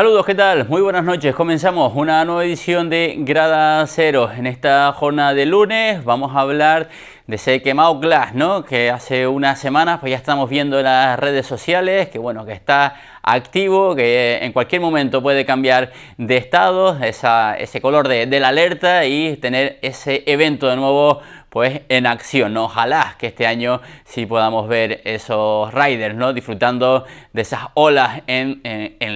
Saludos, ¿qué tal? Muy buenas noches. Comenzamos una nueva edición de Grada Cero. En esta jornada de lunes vamos a hablar de ese quemado glass, ¿no? Que hace unas semanas pues ya estamos viendo en las redes sociales, que bueno, que está activo, que en cualquier momento puede cambiar de estado, ese color de, de la alerta y tener ese evento de nuevo pues en acción. Ojalá que este año sí podamos ver esos riders, ¿no? Disfrutando de esas olas en,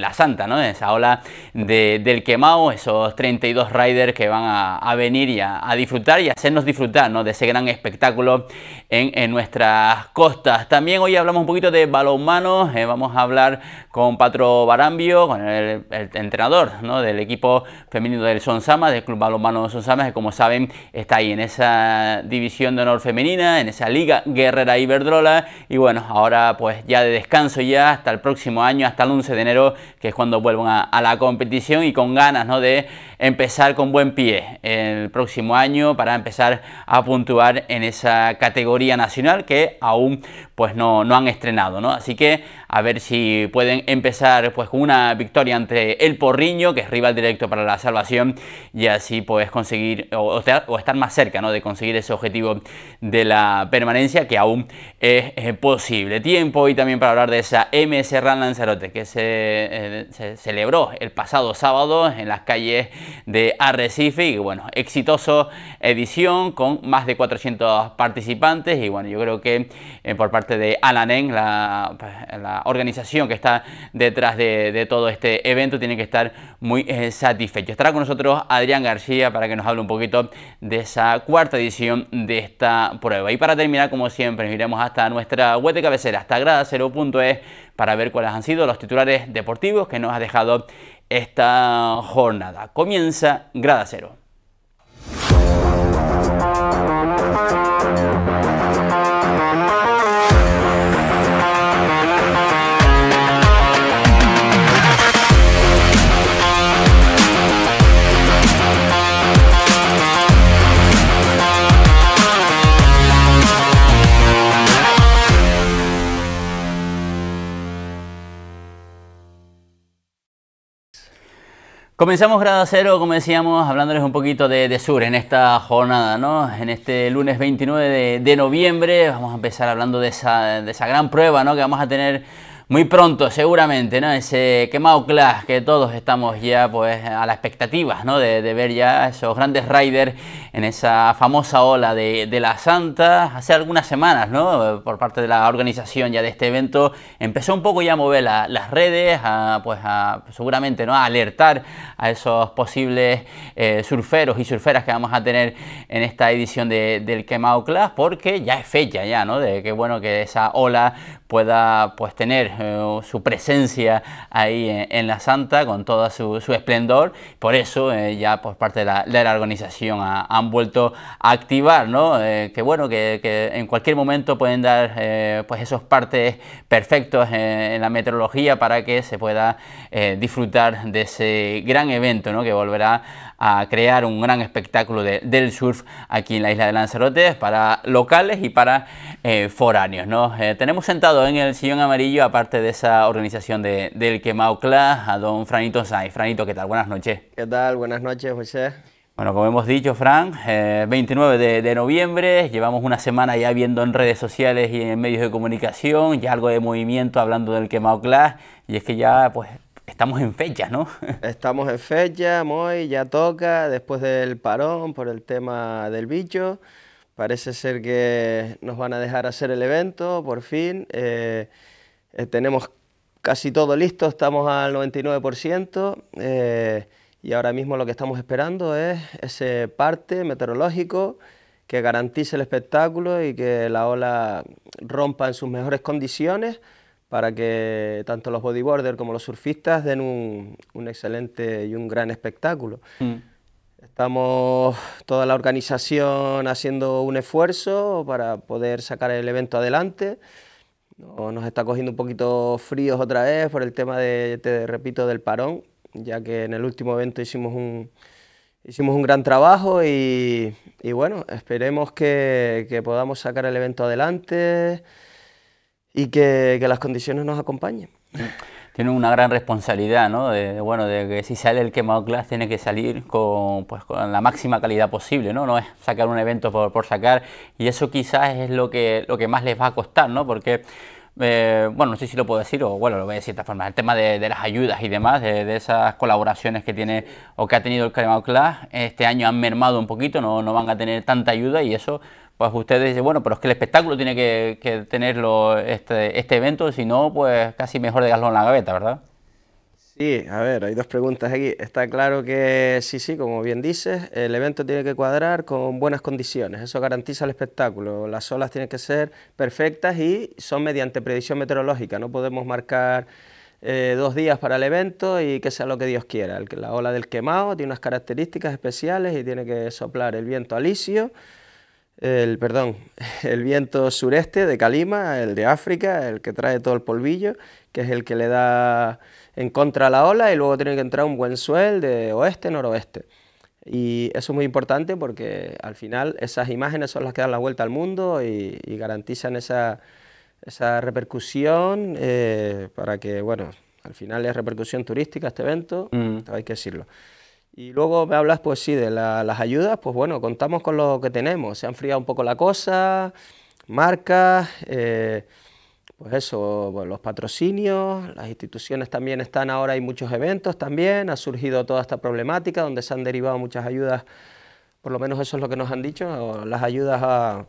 la Santa, ¿no? Esa ola del quemado, esos 32 riders que van a, venir y a, disfrutar y hacernos disfrutar, De ese gran espectáculo en, nuestras costas. También hoy hablamos un poquito de balonmano, eh, vamos a hablar con Patro Barambio, con el, entrenador, ¿no? Del equipo femenino del Sonsama, del Club Balonmano Sonsama, que como saben está ahí en esa división de honor femenina, en esa liga guerrera Iberdrola y bueno, ahora pues ya de descanso ya hasta el próximo año, hasta el 11 de enero, que es cuando vuelvan a, la competición y con ganas ¿no? de empezar con buen pie el próximo año para empezar a puntuar en esa categoría nacional que aún pues no, no han estrenado, ¿no? Así que a ver si pueden empezar pues con una victoria ante el Porriño, que es rival directo para la salvación, y así puedes conseguir o, estar más cerca ¿no? de conseguir ese objetivo de la permanencia que aún es, eh, posible. Tiempo y también para hablar de esa MS Ran Lanzarote que eh, se, celebró el pasado sábado en las calles de Arrecife y bueno, exitoso edición con más de 400 participantes y bueno, yo creo que eh, por parte de Alanen, la, pues, la organización que está detrás de, todo este evento tiene que estar muy eh, satisfecho. Estará con nosotros Adrián García para que nos hable un poquito de esa cuarta edición de esta prueba. Y para terminar, como siempre, nos iremos hasta nuestra web de cabecera, hasta grada para ver cuáles han sido los titulares deportivos que nos ha dejado esta jornada. Comienza Grada Cero. Comenzamos grado cero, como decíamos, hablándoles un poquito de, sur en esta jornada, ¿no? En este lunes 29 de, noviembre vamos a empezar hablando de esa, de esa gran prueba, ¿no? Que vamos a tener muy pronto seguramente, ¿no? Ese quemado clash que todos estamos ya pues a la expectativa, ¿no? De, ver ya esos grandes riders en esa famosa ola de, la Santa. Hace algunas semanas, ¿no? Por parte de la organización ya de este evento empezó un poco ya a mover las redes, a, pues seguramente, ¿no? A alertar a esos posibles eh, surferos y surferas que vamos a tener en esta edición de, del quemado clash porque ya es fecha ya, ¿no? De que bueno que esa ola pueda pues tener eh, su presencia ahí en, la Santa con todo su, esplendor. Por eso eh, ya por parte de la, organización han vuelto a activar, ¿no? Eh, que bueno, que, en cualquier momento pueden dar pues esos partes perfectos en, la meteorología para que se pueda disfrutar de ese gran evento, ¿no? Que volverá a crear un gran espectáculo del surf aquí en la isla de Lanzarote para locales y para foráneos, ¿no? tenemos sentados en el sillón amarillo, aparte de esa organización del del Clash, a don Franito Sainz. Franito, ¿qué tal? Buenas noches. ¿Qué tal? Buenas noches, José. Bueno, como hemos dicho, Fran, 29 eh, de, noviembre, llevamos una semana ya viendo en redes sociales y en medios de comunicación, ya algo de movimiento hablando del Clash, y es que ya pues estamos en fecha, ¿no? Estamos en fecha, Moy, ya toca, después del parón por el tema del bicho. Parece ser que nos van a dejar hacer el evento, por fin. Eh, eh, tenemos casi todo listo, estamos al 99%. Eh, y ahora mismo lo que estamos esperando es ese parte meteorológico que garantice el espectáculo y que la ola rompa en sus mejores condiciones para que tanto los bodyboarders como los surfistas den un, excelente y un gran espectáculo. Mm. Estamos toda la organización haciendo un esfuerzo para poder sacar el evento adelante. Nos está cogiendo un poquito fríos otra vez por el tema, de, te repito, del parón, ya que en el último evento hicimos un, hicimos un gran trabajo y, bueno, esperemos que, podamos sacar el evento adelante y que las condiciones nos acompañen. Mm tiene una gran responsabilidad, ¿no? De, bueno, de que si sale el quemado class tiene que salir con, pues, con la máxima calidad posible, ¿no? No es sacar un evento por, sacar y eso quizás es lo que, lo que más les va a costar, ¿no? Porque, eh, bueno, no sé si lo puedo decir o, bueno, lo voy a decir de esta forma, el tema de, las ayudas y demás, de, esas colaboraciones que tiene o que ha tenido el quemado class, este año han mermado un poquito, no, no van a tener tanta ayuda y eso pues ustedes dicen, bueno, pero es que el espectáculo tiene que, tenerlo este, este, evento, si no, pues casi mejor dejarlo en la gaveta, ¿verdad? Sí, a ver, hay dos preguntas aquí. Está claro que sí, sí, como bien dices, el evento tiene que cuadrar con buenas condiciones, eso garantiza el espectáculo. Las olas tienen que ser perfectas y son mediante predicción meteorológica, no podemos marcar... Eh, dos días para el evento y que sea lo que Dios quiera. El, la ola del quemado tiene unas características especiales y tiene que soplar el viento alisio el, perdón, el viento sureste de Calima, el de África, el que trae todo el polvillo, que es el que le da en contra a la ola y luego tiene que entrar un buen suel de oeste, noroeste. Y eso es muy importante porque al final esas imágenes son las que dan la vuelta al mundo y, garantizan esa, repercusión eh, para que, bueno, al final es repercusión turística este evento, mm. hay que decirlo. Y luego me hablas, pues sí, de las ayudas, pues bueno, contamos con lo que tenemos, se han enfriado un poco la cosa, marcas, eh, pues eso, pues, los patrocinios, las instituciones también están ahora, hay muchos eventos también, ha surgido toda esta problemática donde se han derivado muchas ayudas, por lo menos eso es lo que nos han dicho, las ayudas a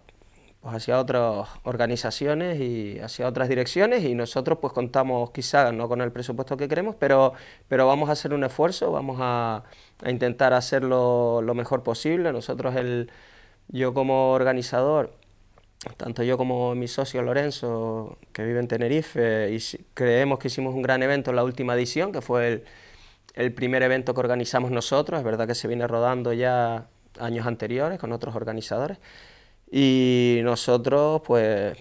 hacia otras organizaciones y hacia otras direcciones y nosotros pues contamos quizás no con el presupuesto que queremos, pero, vamos a hacer un esfuerzo, vamos a, intentar hacerlo lo mejor posible. Nosotros, yo como organizador, tanto yo como mi socio Lorenzo, que vive en Tenerife, y creemos que hicimos un gran evento en la última edición, que fue el, el primer evento que organizamos nosotros, es verdad que se viene rodando ya años anteriores con otros organizadores, y nosotros, pues,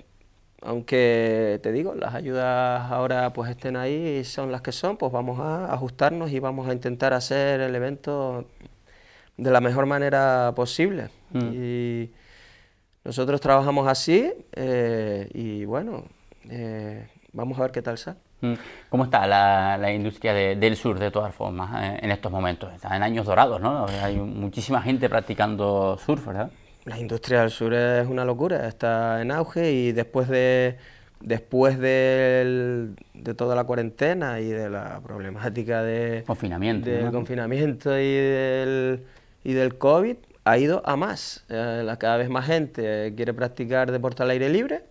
aunque te digo, las ayudas ahora pues estén ahí y son las que son, pues vamos a ajustarnos y vamos a intentar hacer el evento de la mejor manera posible. Mm. Y nosotros trabajamos así eh, y bueno, eh, vamos a ver qué tal sale. Mm. ¿Cómo está la, industria del sur, de todas formas, eh, en estos momentos? Está en años dorados, ¿no? Hay muchísima gente practicando surf, ¿verdad? la industria del sur es una locura, está en auge y después de después de, toda la cuarentena y de la problemática de confinamiento, del confinamiento y del, y del COVID, ha ido a más. Eh, la cada vez más gente quiere practicar deporte al aire libre,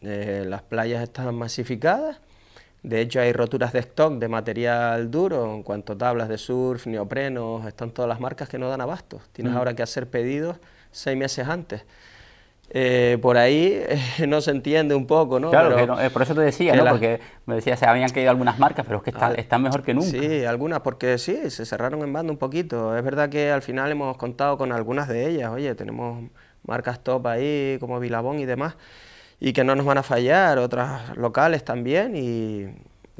eh, las playas están masificadas, de hecho hay roturas de stock de material duro, en cuanto a tablas de surf, neoprenos, están todas las marcas que no dan abasto, Tienes mm. ahora que hacer pedidos seis meses antes. Eh, por ahí eh, no se entiende un poco, ¿no? Claro, eh, por eso te decía, ¿no? Porque me decías, se habían caído algunas marcas, pero es que están, está mejor que nunca. Sí, algunas, porque sí, se cerraron en banda un poquito. Es verdad que al final hemos contado con algunas de ellas, oye, tenemos marcas top ahí, como Vilabón y demás, y que no nos van a fallar, otras locales también, y,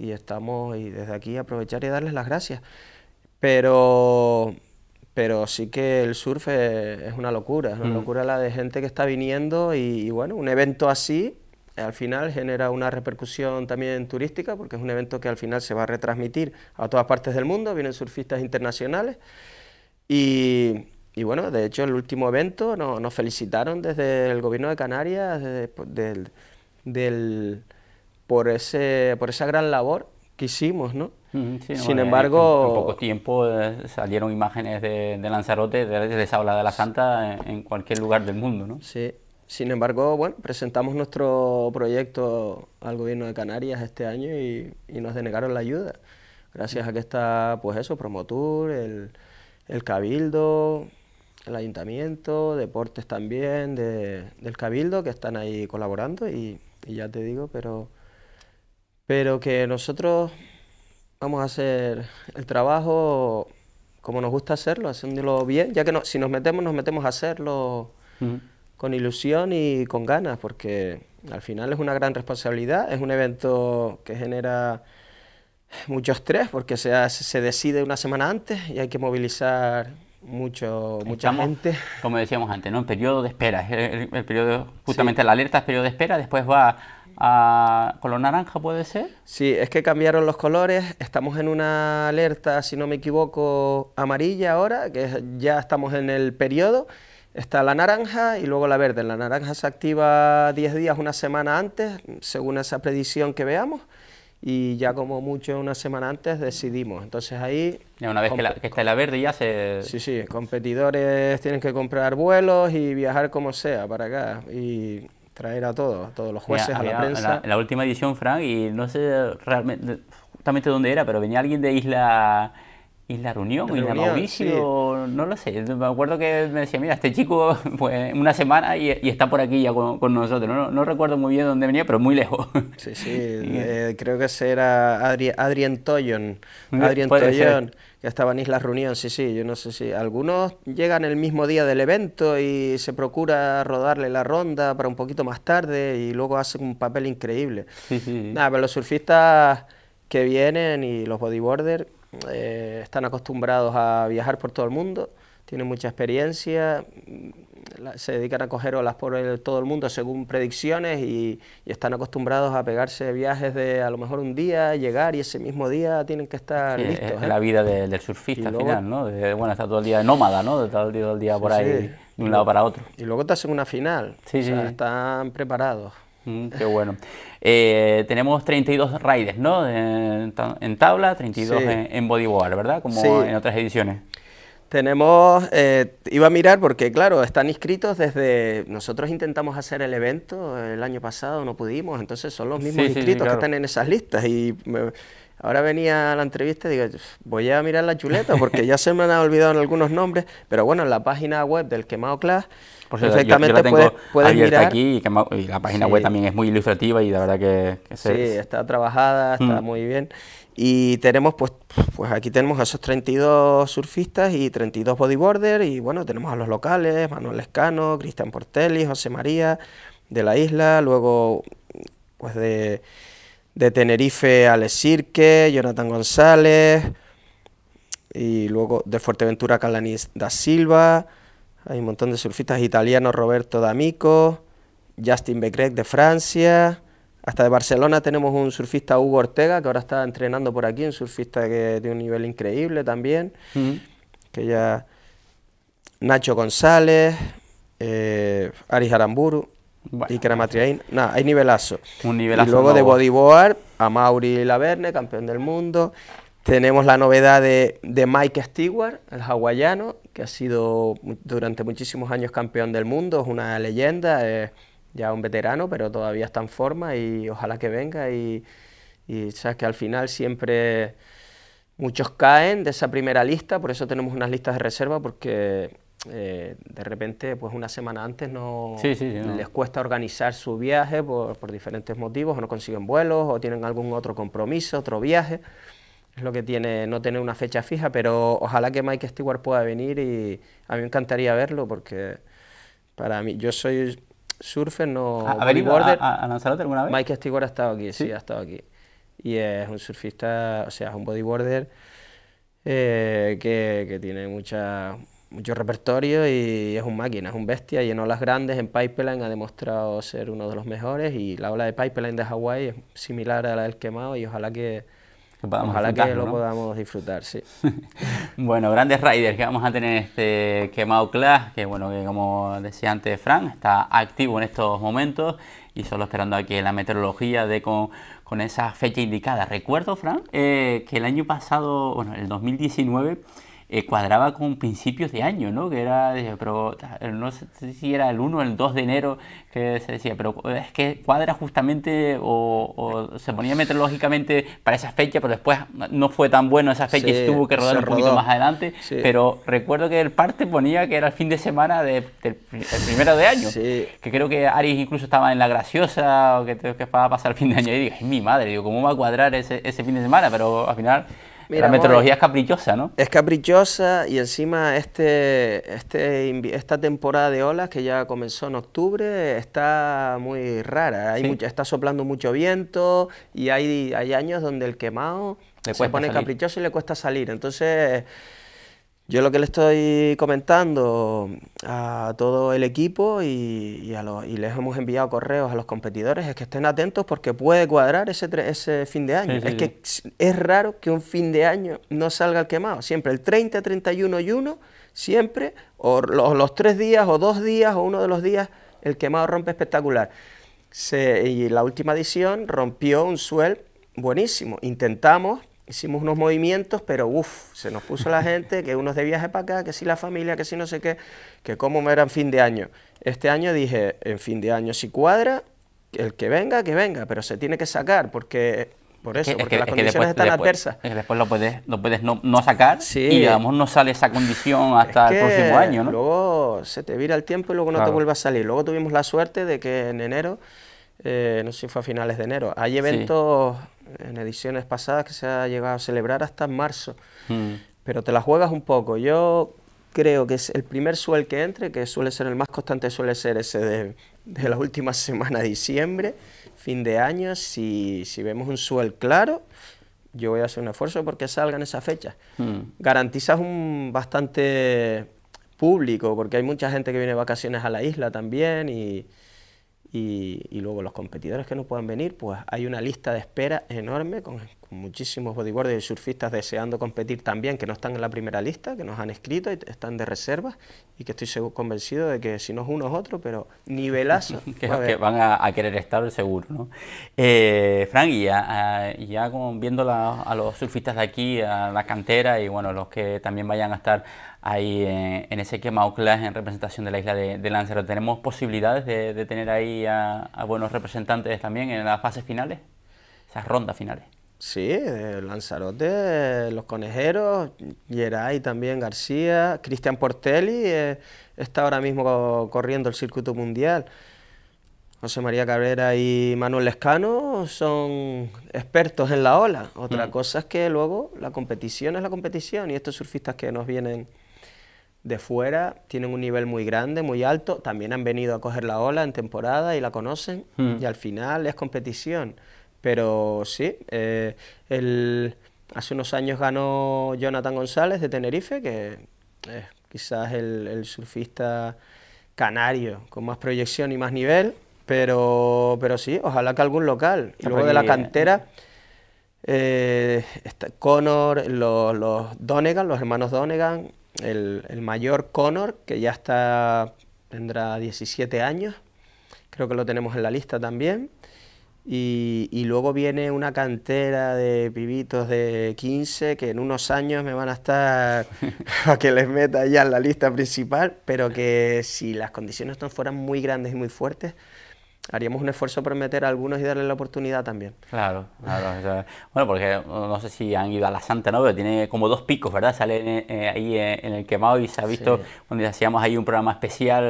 y estamos, y desde aquí aprovechar y darles las gracias. Pero pero sí que el surf es, una locura, es una mm. locura la de gente que está viniendo y, bueno, un evento así al final genera una repercusión también turística porque es un evento que al final se va a retransmitir a todas partes del mundo, vienen surfistas internacionales y, y bueno, de hecho el último evento nos, felicitaron desde el gobierno de Canarias pues, del, del, por, ese, por esa gran labor que hicimos, ¿no? Sin embargo... En, poco tiempo eh, salieron imágenes de, Lanzarote, de, esa ola de la Santa, en, cualquier lugar del mundo, ¿no? Sí. Sin embargo, bueno, presentamos nuestro proyecto al gobierno de Canarias este año y, nos denegaron la ayuda. Gracias a que está, pues eso, Promotur, el, Cabildo, el Ayuntamiento, Deportes también del Cabildo, que están ahí colaborando y, y ya te digo, pero, pero que nosotros vamos a hacer el trabajo como nos gusta hacerlo, haciéndolo bien, ya que no, si nos metemos, nos metemos a hacerlo con ilusión y con ganas, porque al final es una gran responsabilidad, es un evento que genera mucho estrés, porque se, se decide una semana antes y hay que movilizar mucho, mucha gente. Como decíamos antes, ¿no? En periodo de espera, el, periodo, justamente la alerta es periodo de espera, después va a color naranja, ¿puede ser? Sí, es que cambiaron los colores, estamos en una alerta, si no me equivoco, amarilla ahora, que ya estamos en el periodo, está la naranja y luego la verde. La naranja se activa 10 días, una semana antes, según esa predicción que veamos, y ya como mucho una semana antes decidimos. Entonces ahí... una vez que, que está la verde ya se... Sí, sí, competidores tienen que comprar vuelos y viajar como sea para acá. Y traer a todos, a todos los jueces, a la prensa. En la última edición, Frank, y no sé realmente justamente dónde era, pero venía alguien de Isla Isla Reunión, Isla Mauricio, no lo sé. Me acuerdo que me decía, mira, este chico, pues una semana y, está por aquí ya con, nosotros. No, recuerdo muy bien dónde venía, pero muy lejos. Sí, sí, eh, creo que ese era Toyon. Mm, Toyon, que estaba en Isla Reunión, sí, sí, yo no sé si. Algunos llegan el mismo día del evento y se procura rodarle la ronda para un poquito más tarde y luego hacen un papel increíble. Nada, pero los surfistas que vienen y los bodyboarders eh, están acostumbrados a viajar por todo el mundo, tienen mucha experiencia, se dedican a coger olas por todo el mundo según predicciones y, están acostumbrados a pegarse viajes de a lo mejor un día, llegar y ese mismo día tienen que estar listos. Es ¿eh? la vida del surfista al final, ¿no? bueno, está todo el día nómada, ¿no? De todo el día, día por ahí, de un lado para otro. Y luego te hacen una final, están preparados. Mm, qué bueno. Eh, tenemos 32 raides, ¿no? En, tabla, 32 en, en, bodyboard, ¿verdad? Como en otras ediciones. Tenemos, eh, iba a mirar porque claro, están inscritos desde, nosotros intentamos hacer el evento el año pasado, no pudimos, entonces son los mismos inscritos que están en esas listas y ahora venía a la entrevista y digo, voy a mirar la chuleta porque ya se me han olvidado algunos nombres, pero bueno, en la página web del Quemado Class la aquí y, la página web también es muy ilustrativa y la verdad que... sí, está trabajada, está mm. muy bien. Y tenemos, pues, pues aquí tenemos a esos 32 surfistas y 32 bodyboarders y bueno, tenemos a los locales, Manuel Escano, Cristian Portelli, José María, de la isla, luego pues de, Tenerife, Alex Sirque, Jonathan González, y luego de Fuerteventura, Calanis da Silva, hay un montón de surfistas italianos, Roberto D'Amico, Justin Becrec de Francia, hasta de Barcelona tenemos un surfista Hugo Ortega, que ahora está entrenando por aquí, un surfista que un nivel increíble también, que ya... Nacho González, Ari eh, Aris Aramburu, y nada, hay nivelazo. Un nivelazo. Y luego de bodyboard, a Mauri Laverne, campeón del mundo. Tenemos la novedad de, de Mike Stewart, el hawaiano, que ha sido durante muchísimos años campeón del mundo, es una leyenda, es ya un veterano, pero todavía está en forma y ojalá que venga. Y, sabes que al final siempre muchos caen de esa primera lista, por eso tenemos unas listas de reserva, porque eh, de repente, pues una semana antes no les cuesta organizar su viaje por, por diferentes motivos, o no consiguen vuelos, o tienen algún otro compromiso, otro viaje es lo que tiene no tener una fecha fija, pero ojalá que Mike Stewart pueda venir y a mí me encantaría verlo porque para mí, yo soy surfer, no ¿Ha, a, a, Lanzarote alguna vez? Mike Stewart ha estado aquí, ¿Sí? ha estado aquí. Y es un surfista, o sea, es un bodyboarder eh, que, tiene mucha, mucho repertorio y es un máquina, es un bestia y en olas grandes, en Pipeline ha demostrado ser uno de los mejores y la ola de Pipeline de Hawái es similar a la del quemado y ojalá que que Ojalá que lo podamos disfrutar, sí. bueno, grandes riders que vamos a tener este Quemado Clash, que bueno, que como decía antes Fran, está activo en estos momentos y solo esperando aquí la meteorología de con, esa fecha indicada. Recuerdo, Fran, eh, que el año pasado, bueno, el 2019 eh, cuadraba con principios de año, ¿no? Que era, pero no sé si era el 1 o el 2 de enero que se decía, pero eh, es que cuadra justamente o, se ponía meteorológicamente para esa fecha, pero después no fue tan bueno esa fecha y tuvo que rodar un poquito más adelante. Pero recuerdo que el parte ponía que era el fin de semana del primero de año, que creo que Aries incluso estaba en la graciosa o que, que a pasar el fin de año. Y digo, mi madre, digo, ¿cómo va a cuadrar ese, ese fin de semana? Pero al final la meteorología es caprichosa, ¿no? Es caprichosa y encima este, este, esta temporada de olas que ya comenzó en octubre está muy rara. Hay mucha, está soplando mucho viento y hay, hay años donde el quemado se pone caprichoso y le cuesta salir. Entonces... Yo lo que le estoy comentando a todo el equipo y, a los, y, les hemos enviado correos a los competidores es que estén atentos porque puede cuadrar ese, ese fin de año. es que es raro que un fin de año no salga el quemado. Siempre el 30, 31 y 1, siempre, o los, tres días, o dos días, o uno de los días, el quemado rompe espectacular. y la última edición rompió un suel buenísimo. Intentamos hicimos unos movimientos, pero uff, se nos puso la gente, que unos de viaje para acá, que si la familia, que si no sé qué, que cómo era en fin de año. Este año dije, en fin de año, si cuadra, el que venga, que venga, pero se tiene que sacar, porque por eso, porque las condiciones están adversas. después lo puedes, lo puedes no, sacar y digamos no sale esa condición hasta el próximo año, Luego se te vira el tiempo y luego no te vuelve a salir. Luego tuvimos la suerte de que en enero, eh, no sé si fue a finales de enero, hay eventos en ediciones pasadas que se ha llegado a celebrar hasta en marzo. Mm. Pero te la juegas un poco. Yo creo que es el primer suel que entre, que suele ser el más constante, suele ser ese de, la última semana de diciembre, fin de año. Si, si vemos un suel claro, yo voy a hacer un esfuerzo porque salgan esas fechas. Mm. Garantizas un bastante público, porque hay mucha gente que viene de vacaciones a la isla también y y, luego los competidores que no puedan venir, pues hay una lista de espera enorme con muchísimos bodyboarders y surfistas deseando competir también, que no están en la primera lista, que nos han escrito y están de reserva, y que estoy convencido de que si no es uno es otro, pero nivelazo. que, que van a, querer estar seguro, ¿no? Eh, Frank, y ya, ah, viendo a los surfistas de aquí, a la cantera, y bueno, los que también vayan a estar ahí en, ese ese Mauclas en representación de la isla de, de Lanzarote, ¿tenemos posibilidades de, tener ahí a buenos representantes también en las fases finales? esas rondas finales. Sí, Lanzarote, Los Conejeros, Geray también, García, Cristian Portelli eh, está ahora mismo corriendo el circuito mundial. José María Cabrera y Manuel Lescano son expertos en la ola. Otra mm. cosa es que luego la competición es la competición y estos surfistas que nos vienen de fuera tienen un nivel muy grande, muy alto. También han venido a coger la ola en temporada y la conocen mm. y al final es competición. Pero sí, eh, hace unos años ganó Jonathan González de Tenerife, que es quizás el, el surfista canario con más proyección y más nivel, pero, sí, ojalá que algún local. luego de la cantera, eh, Connor, los, los, Donegan, los hermanos Donegan, el, el mayor Connor, que ya está, tendrá 17 años, creo que lo tenemos en la lista también. Y, luego viene una cantera de pibitos de 15 que en unos años me van a estar a que les meta ya en la lista principal, pero que si las condiciones no fueran muy grandes y muy fuertes, haríamos un esfuerzo por meter a algunos y darle la oportunidad también. Claro, claro. bueno, porque no sé si han ido a la Santa, ¿no? Pero tiene como dos picos, ¿verdad? Sale eh, eh, ahí eh, en el quemado y se ha visto, cuando hacíamos ahí un programa especial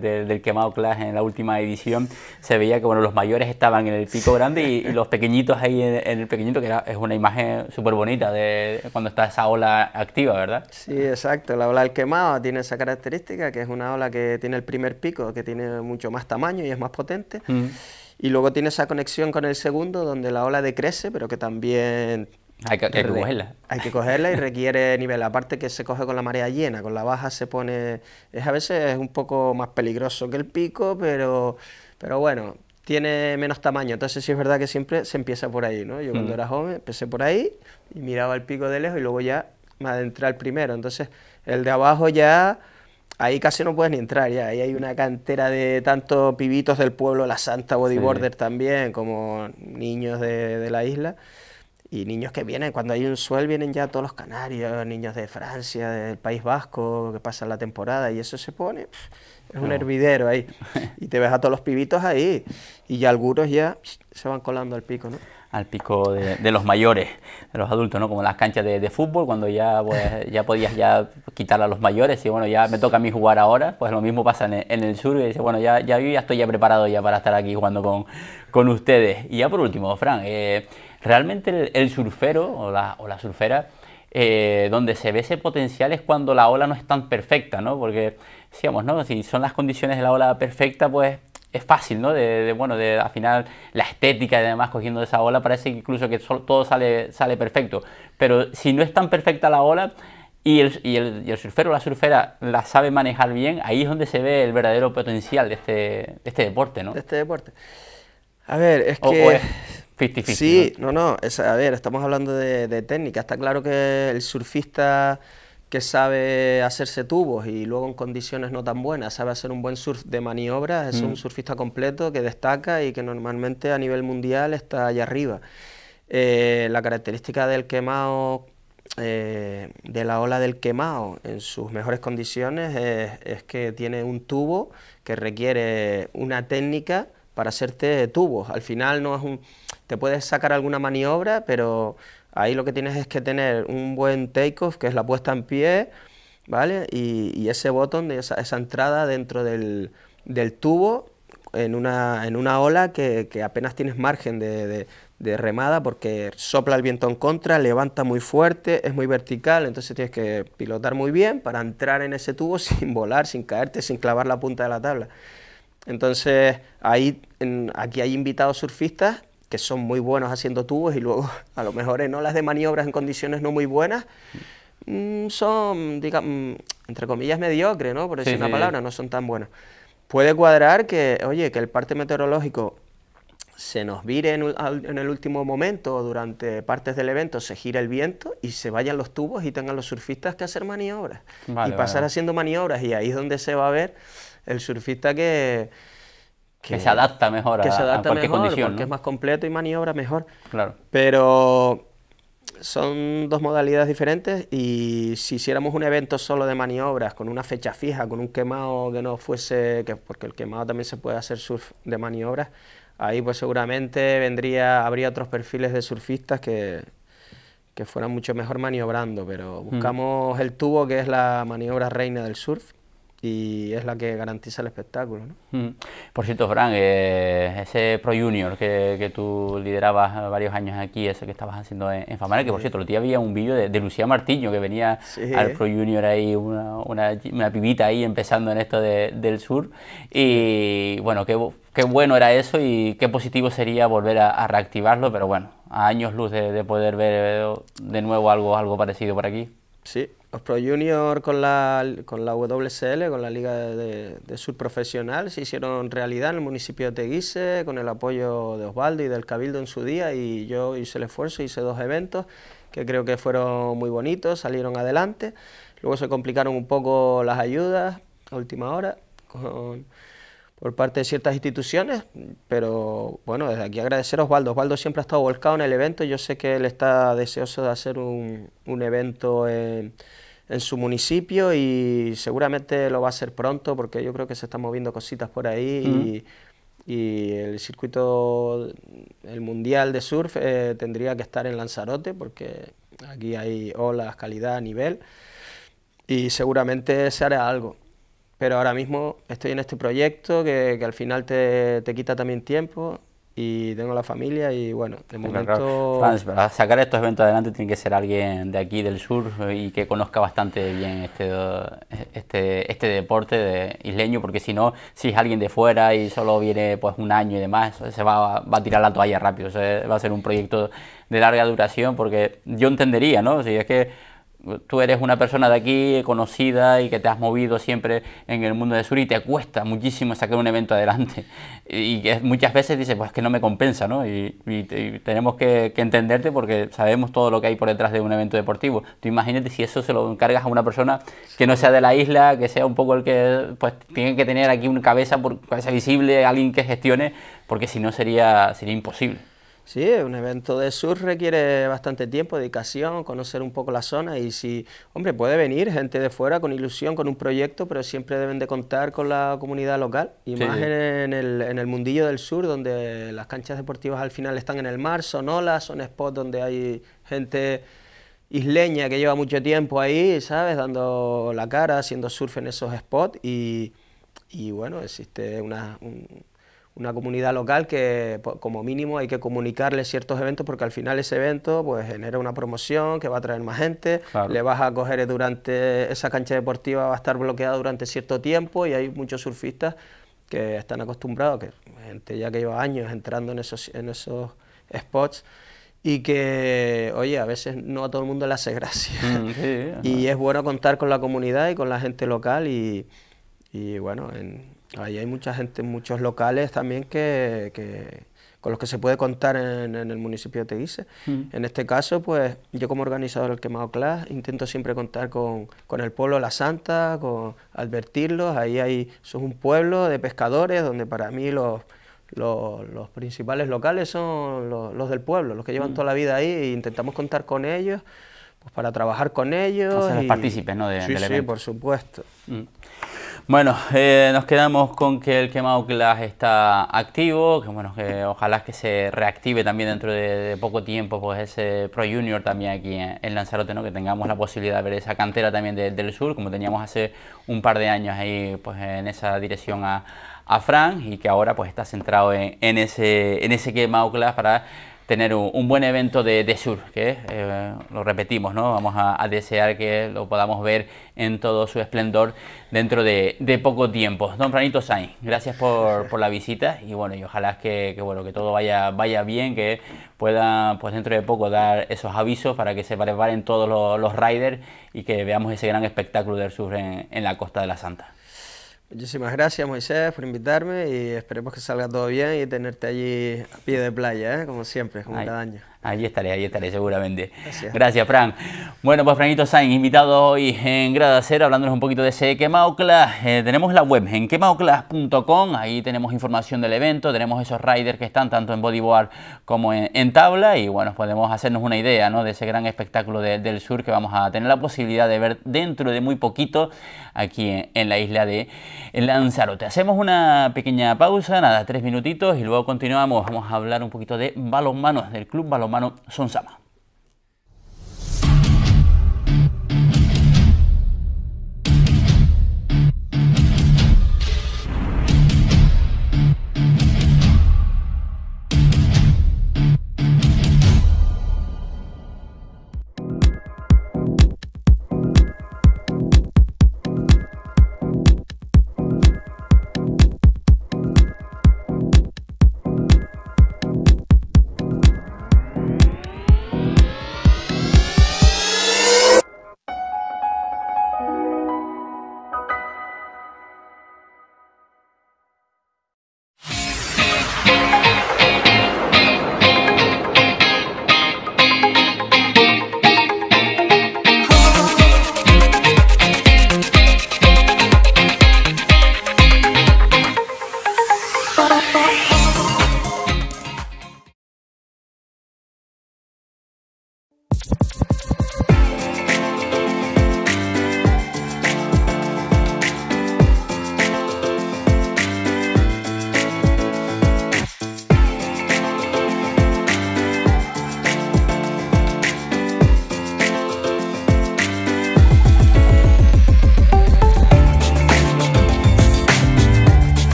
del quemado Clash en la última edición, se veía que, bueno, los mayores estaban en el pico grande y, los pequeñitos ahí en, el pequeñito, que es una imagen súper bonita de cuando está esa ola activa, ¿verdad? Sí, exacto. La ola del quemado tiene esa característica, que es una ola que tiene el primer pico, que tiene mucho más tamaño y es más potente y luego tiene esa conexión con el segundo, donde la ola decrece, pero que también... Hay que, cogerla. Hay que cogerla y requiere nivel. Aparte que se coge con la marea llena, con la baja se pone... Es a veces es un poco más peligroso que el pico, pero, pero bueno, tiene menos tamaño. Entonces sí es verdad que siempre se empieza por ahí, ¿no? Yo cuando era joven empecé por ahí y miraba el pico de lejos y luego ya me adentré al primero. Entonces el de abajo ya ahí casi no puedes ni entrar ya. Ahí hay una cantera de tantos pibitos del pueblo, la Santa Bodyboarder también, como niños de, la isla. Y niños que vienen, cuando hay un suel vienen ya todos los canarios, niños de Francia, del País Vasco, que pasan la temporada y eso se pone, es un hervidero ahí. Y te ves a todos los pibitos ahí y ya algunos ya se van colando al pico, ¿no? al pico de, los mayores, de los adultos, ¿no? Como las canchas de, fútbol, cuando ya, pues, ya podías ya quitar a los mayores y bueno, ya me toca a mí jugar ahora, pues lo mismo pasa en el, sur y dice, bueno, ya, ya, yo ya estoy ya preparado ya para estar aquí jugando con, con ustedes. Y ya por último, Fran, eh, realmente el, surfero o la, o la surfera, eh, donde se ve ese potencial es cuando la ola no es tan perfecta, ¿no? Porque, decíamos, ¿no? Si son las condiciones de la ola perfecta, pues es fácil, ¿no? De, bueno, de al final la estética y demás cogiendo esa ola parece incluso que todo sale, sale perfecto. Pero si no es tan perfecta la ola y el, y surfero o la surfera la sabe manejar bien, ahí es donde se ve el verdadero potencial de este, este deporte, ¿no? De este deporte. A ver, es que... es sí, no, no, a ver, estamos hablando de técnica. Está claro que el surfista que sabe hacerse tubos y luego en condiciones no tan buenas sabe hacer un buen surf de maniobra... es mm. un surfista completo que destaca y que normalmente a nivel mundial está allá arriba. Eh, la característica del quemado, eh, de la ola del quemado en sus mejores condiciones es, que tiene un tubo que requiere una técnica para hacerte tubos. Al final no es un... te puedes sacar alguna maniobra, pero Ahí lo que tienes es que tener un buen takeoff, que es la puesta en pie, ¿vale? Y, ese botón, esa, esa entrada dentro del, tubo en una, en una ola que, apenas tienes margen de, remada porque sopla el viento en contra, levanta muy fuerte, es muy vertical, entonces tienes que pilotar muy bien para entrar en ese tubo sin volar, sin caerte, sin clavar la punta de la tabla. Entonces, ahí, aquí hay invitados surfistas que son muy buenos haciendo tubos y luego a lo mejor en eh, las de maniobras en condiciones no muy buenas mm, son, digamos, mm, entre comillas, mediocres, ¿no? Por decir una palabra, no son tan buenos. Puede cuadrar que, oye, que el parte meteorológico se nos vire en, el último momento o durante partes del evento se gira el viento y se vayan los tubos y tengan los surfistas que hacer maniobras. y pasar haciendo maniobras y ahí es donde se va a ver el surfista que que, se adapta mejor a, se adapta cualquier condición. Porque es más completo y maniobra mejor. Claro. Pero son dos modalidades diferentes y si hiciéramos un evento solo de maniobras con una fecha fija, con un quemado que no fuese, que, porque el quemado también se puede hacer surf de maniobras, ahí pues seguramente vendría, habría otros perfiles de surfistas que, que fueran mucho mejor maniobrando, pero mm. buscamos el tubo que es la maniobra reina del surf y es la que garantiza el espectáculo. ¿no? Mm. Por cierto, Fran, eh, ese Pro Junior que, que, tú liderabas varios años aquí, ese que estabas haciendo en, Famara, que por cierto, el día había un vídeo de, Lucía Martiño que venía al Pro Junior ahí, una, pibita ahí empezando en esto del sur. Y bueno, qué, bueno era eso y qué positivo sería volver a, reactivarlo, pero bueno, a años luz de, de poder ver eh, de nuevo algo, algo parecido por aquí. Sí, los Pro Junior con la, con la con la Liga de, de se hicieron realidad en el municipio de Teguise, con el apoyo de Osvaldo y del Cabildo en su día, y yo hice el esfuerzo, hice dos eventos que creo que fueron muy bonitos, salieron adelante. Luego se complicaron un poco las ayudas a última hora, con, por parte de ciertas instituciones, pero bueno, desde aquí agradecer a Osvaldo. Osvaldo siempre ha estado volcado en el evento, yo sé que él está deseoso de hacer un, evento en, su municipio y seguramente lo va a hacer pronto porque yo creo que se están moviendo cositas por ahí y, el circuito, el mundial de surf eh, tendría que estar en Lanzarote porque aquí hay olas, calidad, nivel y seguramente se hará algo pero ahora mismo estoy en este proyecto que, al final te, te, quita también tiempo y tengo la familia y bueno, de momento... para sacar estos eventos adelante tiene que ser alguien de aquí del sur y que conozca bastante bien este, este, este deporte de isleño, porque si no, si es alguien de fuera y solo viene pues un año y demás, se va, va a tirar la toalla rápido, o sea, va a ser un proyecto de larga duración, porque yo entendería, ¿no? si es que tú eres una persona de aquí conocida y que te has movido siempre en el mundo de sur y te cuesta muchísimo sacar un evento adelante. Y que muchas veces dices, pues que no me compensa, ¿no? Y, tenemos que, entenderte porque sabemos todo lo que hay por detrás de un evento deportivo. Tú imagínate si eso se lo encargas a una persona que no sea de la isla, que sea un poco el que, pues tiene que tener aquí una cabeza, por, cabeza visible, alguien que gestione, porque si no sería, sería imposible. Sí, un evento de surf requiere bastante tiempo, dedicación, conocer un poco la zona y si, hombre, puede venir gente de fuera con ilusión, con un proyecto, pero siempre deben de contar con la comunidad local y más en el, en el, mundillo del sur donde las canchas deportivas al final están en el mar, son olas, son spots donde hay gente isleña que lleva mucho tiempo ahí, ¿sabes? Dando la cara, haciendo surf en esos spots y, y bueno, existe una... Un, una comunidad local que pues, como mínimo hay que comunicarle ciertos eventos porque al final ese evento pues genera una promoción que va a traer más gente, le vas a coger durante esa cancha deportiva va a estar bloqueada durante cierto tiempo y hay muchos surfistas que están acostumbrados, que gente ya que lleva años entrando en esos, en esos spots y que, oye, a veces no a todo el mundo le hace gracia. Mm, y es bueno contar con la comunidad y con la gente local y, y bueno, en, Ahí hay mucha gente, muchos locales también que, con los que se puede contar en, el municipio de Teguise. Mm. En este caso, pues yo como organizador del Quemado Class intento siempre contar con, el pueblo La Santa, con advertirlos. Ahí hay, un pueblo de pescadores donde para mí los, los, principales locales son los, del pueblo, los que llevan mm. toda la vida ahí e intentamos contar con ellos pues para trabajar con ellos. Entonces, los partícipes, ¿no? sí, sí, por supuesto. Mm. Bueno, eh, nos quedamos con que el quemado Clash está activo, que bueno, que ojalá que se reactive también dentro de, poco tiempo, pues ese Pro Junior también aquí en, Lanzarote, ¿no? Que tengamos la posibilidad de ver esa cantera también del sur, como teníamos hace un par de años ahí, pues en esa dirección a, a Frank, y que ahora pues está centrado en, ese, en ese quemado para tener un, buen evento de, de Sur, que eh, lo repetimos, ¿no? Vamos a, desear que lo podamos ver en todo su esplendor dentro de, poco tiempo. Don Franito Sainz, gracias por, la visita y bueno, y ojalá que, bueno, que todo vaya, vaya bien, que pueda pues dentro de poco dar esos avisos para que se preparen todos los, los riders y que veamos ese gran espectáculo del sur en la Costa de la Santa. Muchísimas gracias Moisés por invitarme y esperemos que salga todo bien y tenerte allí a pie de playa, ¿eh? como siempre, como cada año ahí estaré, ahí estaré seguramente. Gracias. Fran. Bueno, pues Franito Sainz, invitado hoy en Grada Cero, hablándonos un poquito de ese Quemaoclas. Eh, tenemos la web en quemauclas.com, ahí tenemos información del evento, tenemos esos riders que están tanto en bodyboard como en, tabla y bueno, podemos hacernos una idea ¿no? de ese gran espectáculo del sur que vamos a tener la posibilidad de ver dentro de muy poquito aquí en, la isla de Lanzarote. Hacemos una pequeña pausa, nada, tres minutitos y luego continuamos. Vamos a hablar un poquito de balonmanos, del club balonmanos son Sonsama.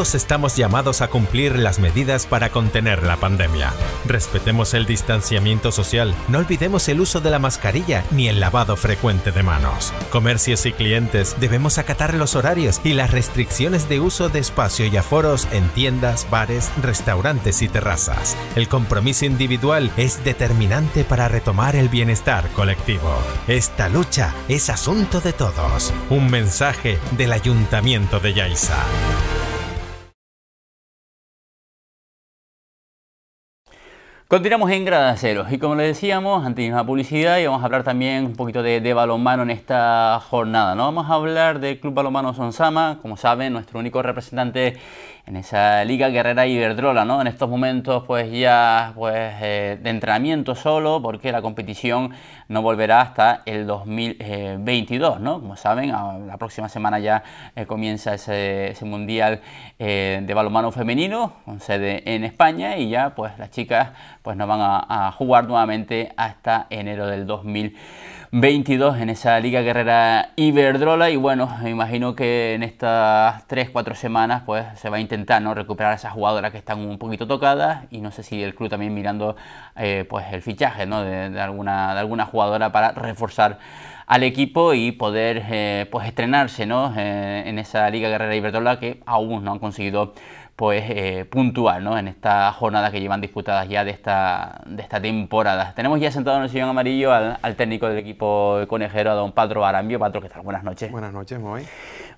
Todos estamos llamados a cumplir las medidas para contener la pandemia. Respetemos el distanciamiento social, no olvidemos el uso de la mascarilla ni el lavado frecuente de manos. Comercios y clientes debemos acatar los horarios y las restricciones de uso de espacio y aforos en tiendas, bares, restaurantes y terrazas. El compromiso individual es determinante para retomar el bienestar colectivo. Esta lucha es asunto de todos. Un mensaje del Ayuntamiento de Yaiza. Continuamos en Cero y como les decíamos, antes de publicidad y vamos a hablar también un poquito de, balonmano en esta jornada. No vamos a hablar del Club Balonmano Sonsama, como saben, nuestro único representante en esa liga guerrera Iberdrola, ¿no? En estos momentos pues ya pues eh, de entrenamiento solo porque la competición no volverá hasta el 2022, eh, ¿no? Como saben, la próxima semana ya eh, comienza ese, mundial eh, de balonmano femenino con sede en España y ya pues las chicas pues no van a jugar nuevamente hasta enero del 2022. 22 en esa Liga Guerrera Iberdrola y bueno, me imagino que en estas 3-4 semanas pues se va a intentar ¿no? recuperar a esas jugadoras que están un poquito tocadas y no sé si el club también mirando eh, pues el fichaje de, alguna, de alguna jugadora para reforzar al equipo y poder eh, pues estrenarse ¿no? Eh, en esa Liga Guerrera Iberdrola que aún no han conseguido pues eh, puntual ¿no? en esta jornada que llevan disputadas ya de esta, de esta temporada. Tenemos ya sentado en el sillón amarillo al, técnico del equipo conejero, a don Patro Arambio. Patro, ¿qué tal? Buenas noches. Buenas noches, Moy.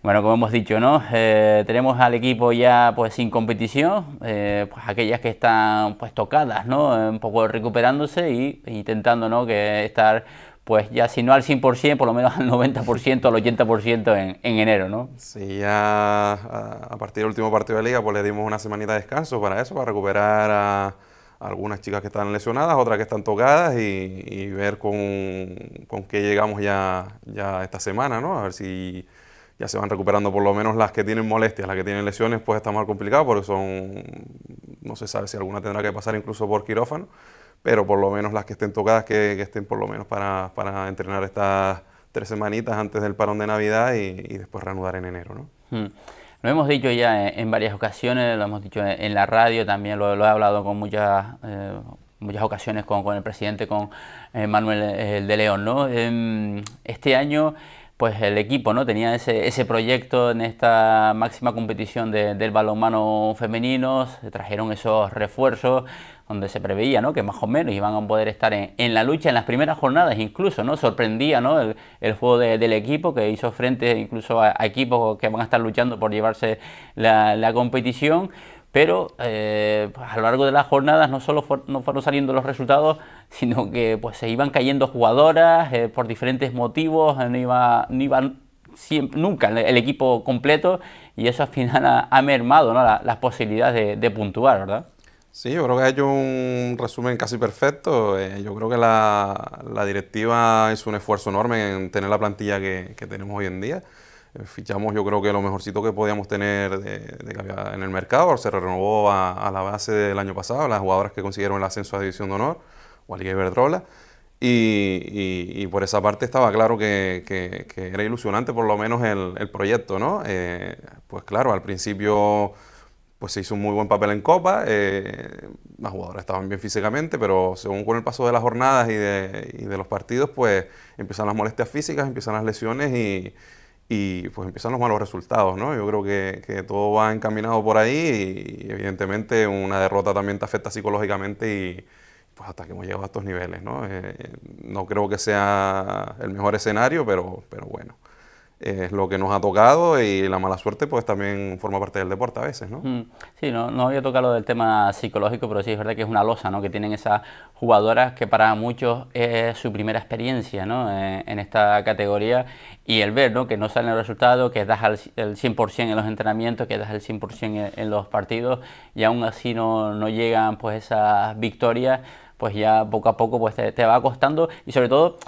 Bueno, como hemos dicho, ¿no? Eh, tenemos al equipo ya pues sin competición, eh, pues aquellas que están pues tocadas, ¿no? Un poco recuperándose y intentando, ¿no? Que estar pues ya si no al 100%, por lo menos al 90%, al 80% en, en enero, ¿no? Sí, ya a partir del último partido de liga, pues le dimos una semanita de descanso para eso, para recuperar a, algunas chicas que están lesionadas, otras que están tocadas y, y ver con, con, qué llegamos ya, ya esta semana, ¿no? A ver si ya se van recuperando por lo menos las que tienen molestias, las que tienen lesiones, pues está más complicado porque son, no se sabe si alguna tendrá que pasar incluso por quirófano pero por lo menos las que estén tocadas, que, estén por lo menos para, entrenar estas tres semanitas antes del parón de Navidad y, después reanudar en enero. ¿no? Hmm. Lo hemos dicho ya eh, en, varias ocasiones, lo hemos dicho eh, en, la radio, también lo, he hablado con muchas, eh, muchas ocasiones con, el presidente, con Manuel de León. ¿no? Em, este año pues el equipo ¿no? tenía ese, proyecto en esta máxima competición de, del balonmano femenino, se trajeron esos refuerzos donde se preveía ¿no? que más o menos iban a poder estar en, la lucha en las primeras jornadas incluso, ¿no? sorprendía ¿no? El, juego del equipo que hizo frente incluso a, equipos que van a estar luchando por llevarse la, la competición pero eh, a lo largo de las jornadas no solo no fueron saliendo los resultados, sino que pues se iban cayendo jugadoras eh, por diferentes motivos, no iba, nunca el equipo completo y eso al final ha, mermado las posibilidades de, puntuar, ¿verdad? Sí, yo creo que ha hecho un resumen casi perfecto. Eh, yo creo que la, directiva hizo un esfuerzo enorme en tener la plantilla que tenemos hoy en día. Eh, fichamos yo creo que lo mejorcito que podíamos tener en el mercado, se renovó a, la base del año pasado, las jugadoras que consiguieron el ascenso a División de Honor, o a y, y, por esa parte estaba claro que, era ilusionante por lo menos el, proyecto, ¿no? Eh, pues claro, al principio pues se hizo un muy buen papel en Copa, eh, las jugadoras estaban bien físicamente, pero según con el paso de las jornadas y de los partidos, pues empiezan las molestias físicas, empiezan las lesiones y y pues empiezan los malos resultados, ¿no? Yo creo que, todo va encaminado por ahí y evidentemente una derrota también te afecta psicológicamente y pues hasta que hemos llegado a estos niveles, ¿no? Eh, no creo que sea el mejor escenario, pero, pero bueno es lo que nos ha tocado y la mala suerte pues también forma parte del deporte a veces, ¿no? Mm. Sí, no, no había tocado lo del tema psicológico, pero sí es verdad que es una losa, ¿no? Que tienen esas jugadoras que para muchos es su primera experiencia, ¿no? Eh, en esta categoría y el ver, ¿no? Que no salen el resultados, que das el 100% en los entrenamientos, que das el 100% en, los partidos y aún así no, llegan pues esas victorias, pues ya poco a poco pues te va costando y sobre todo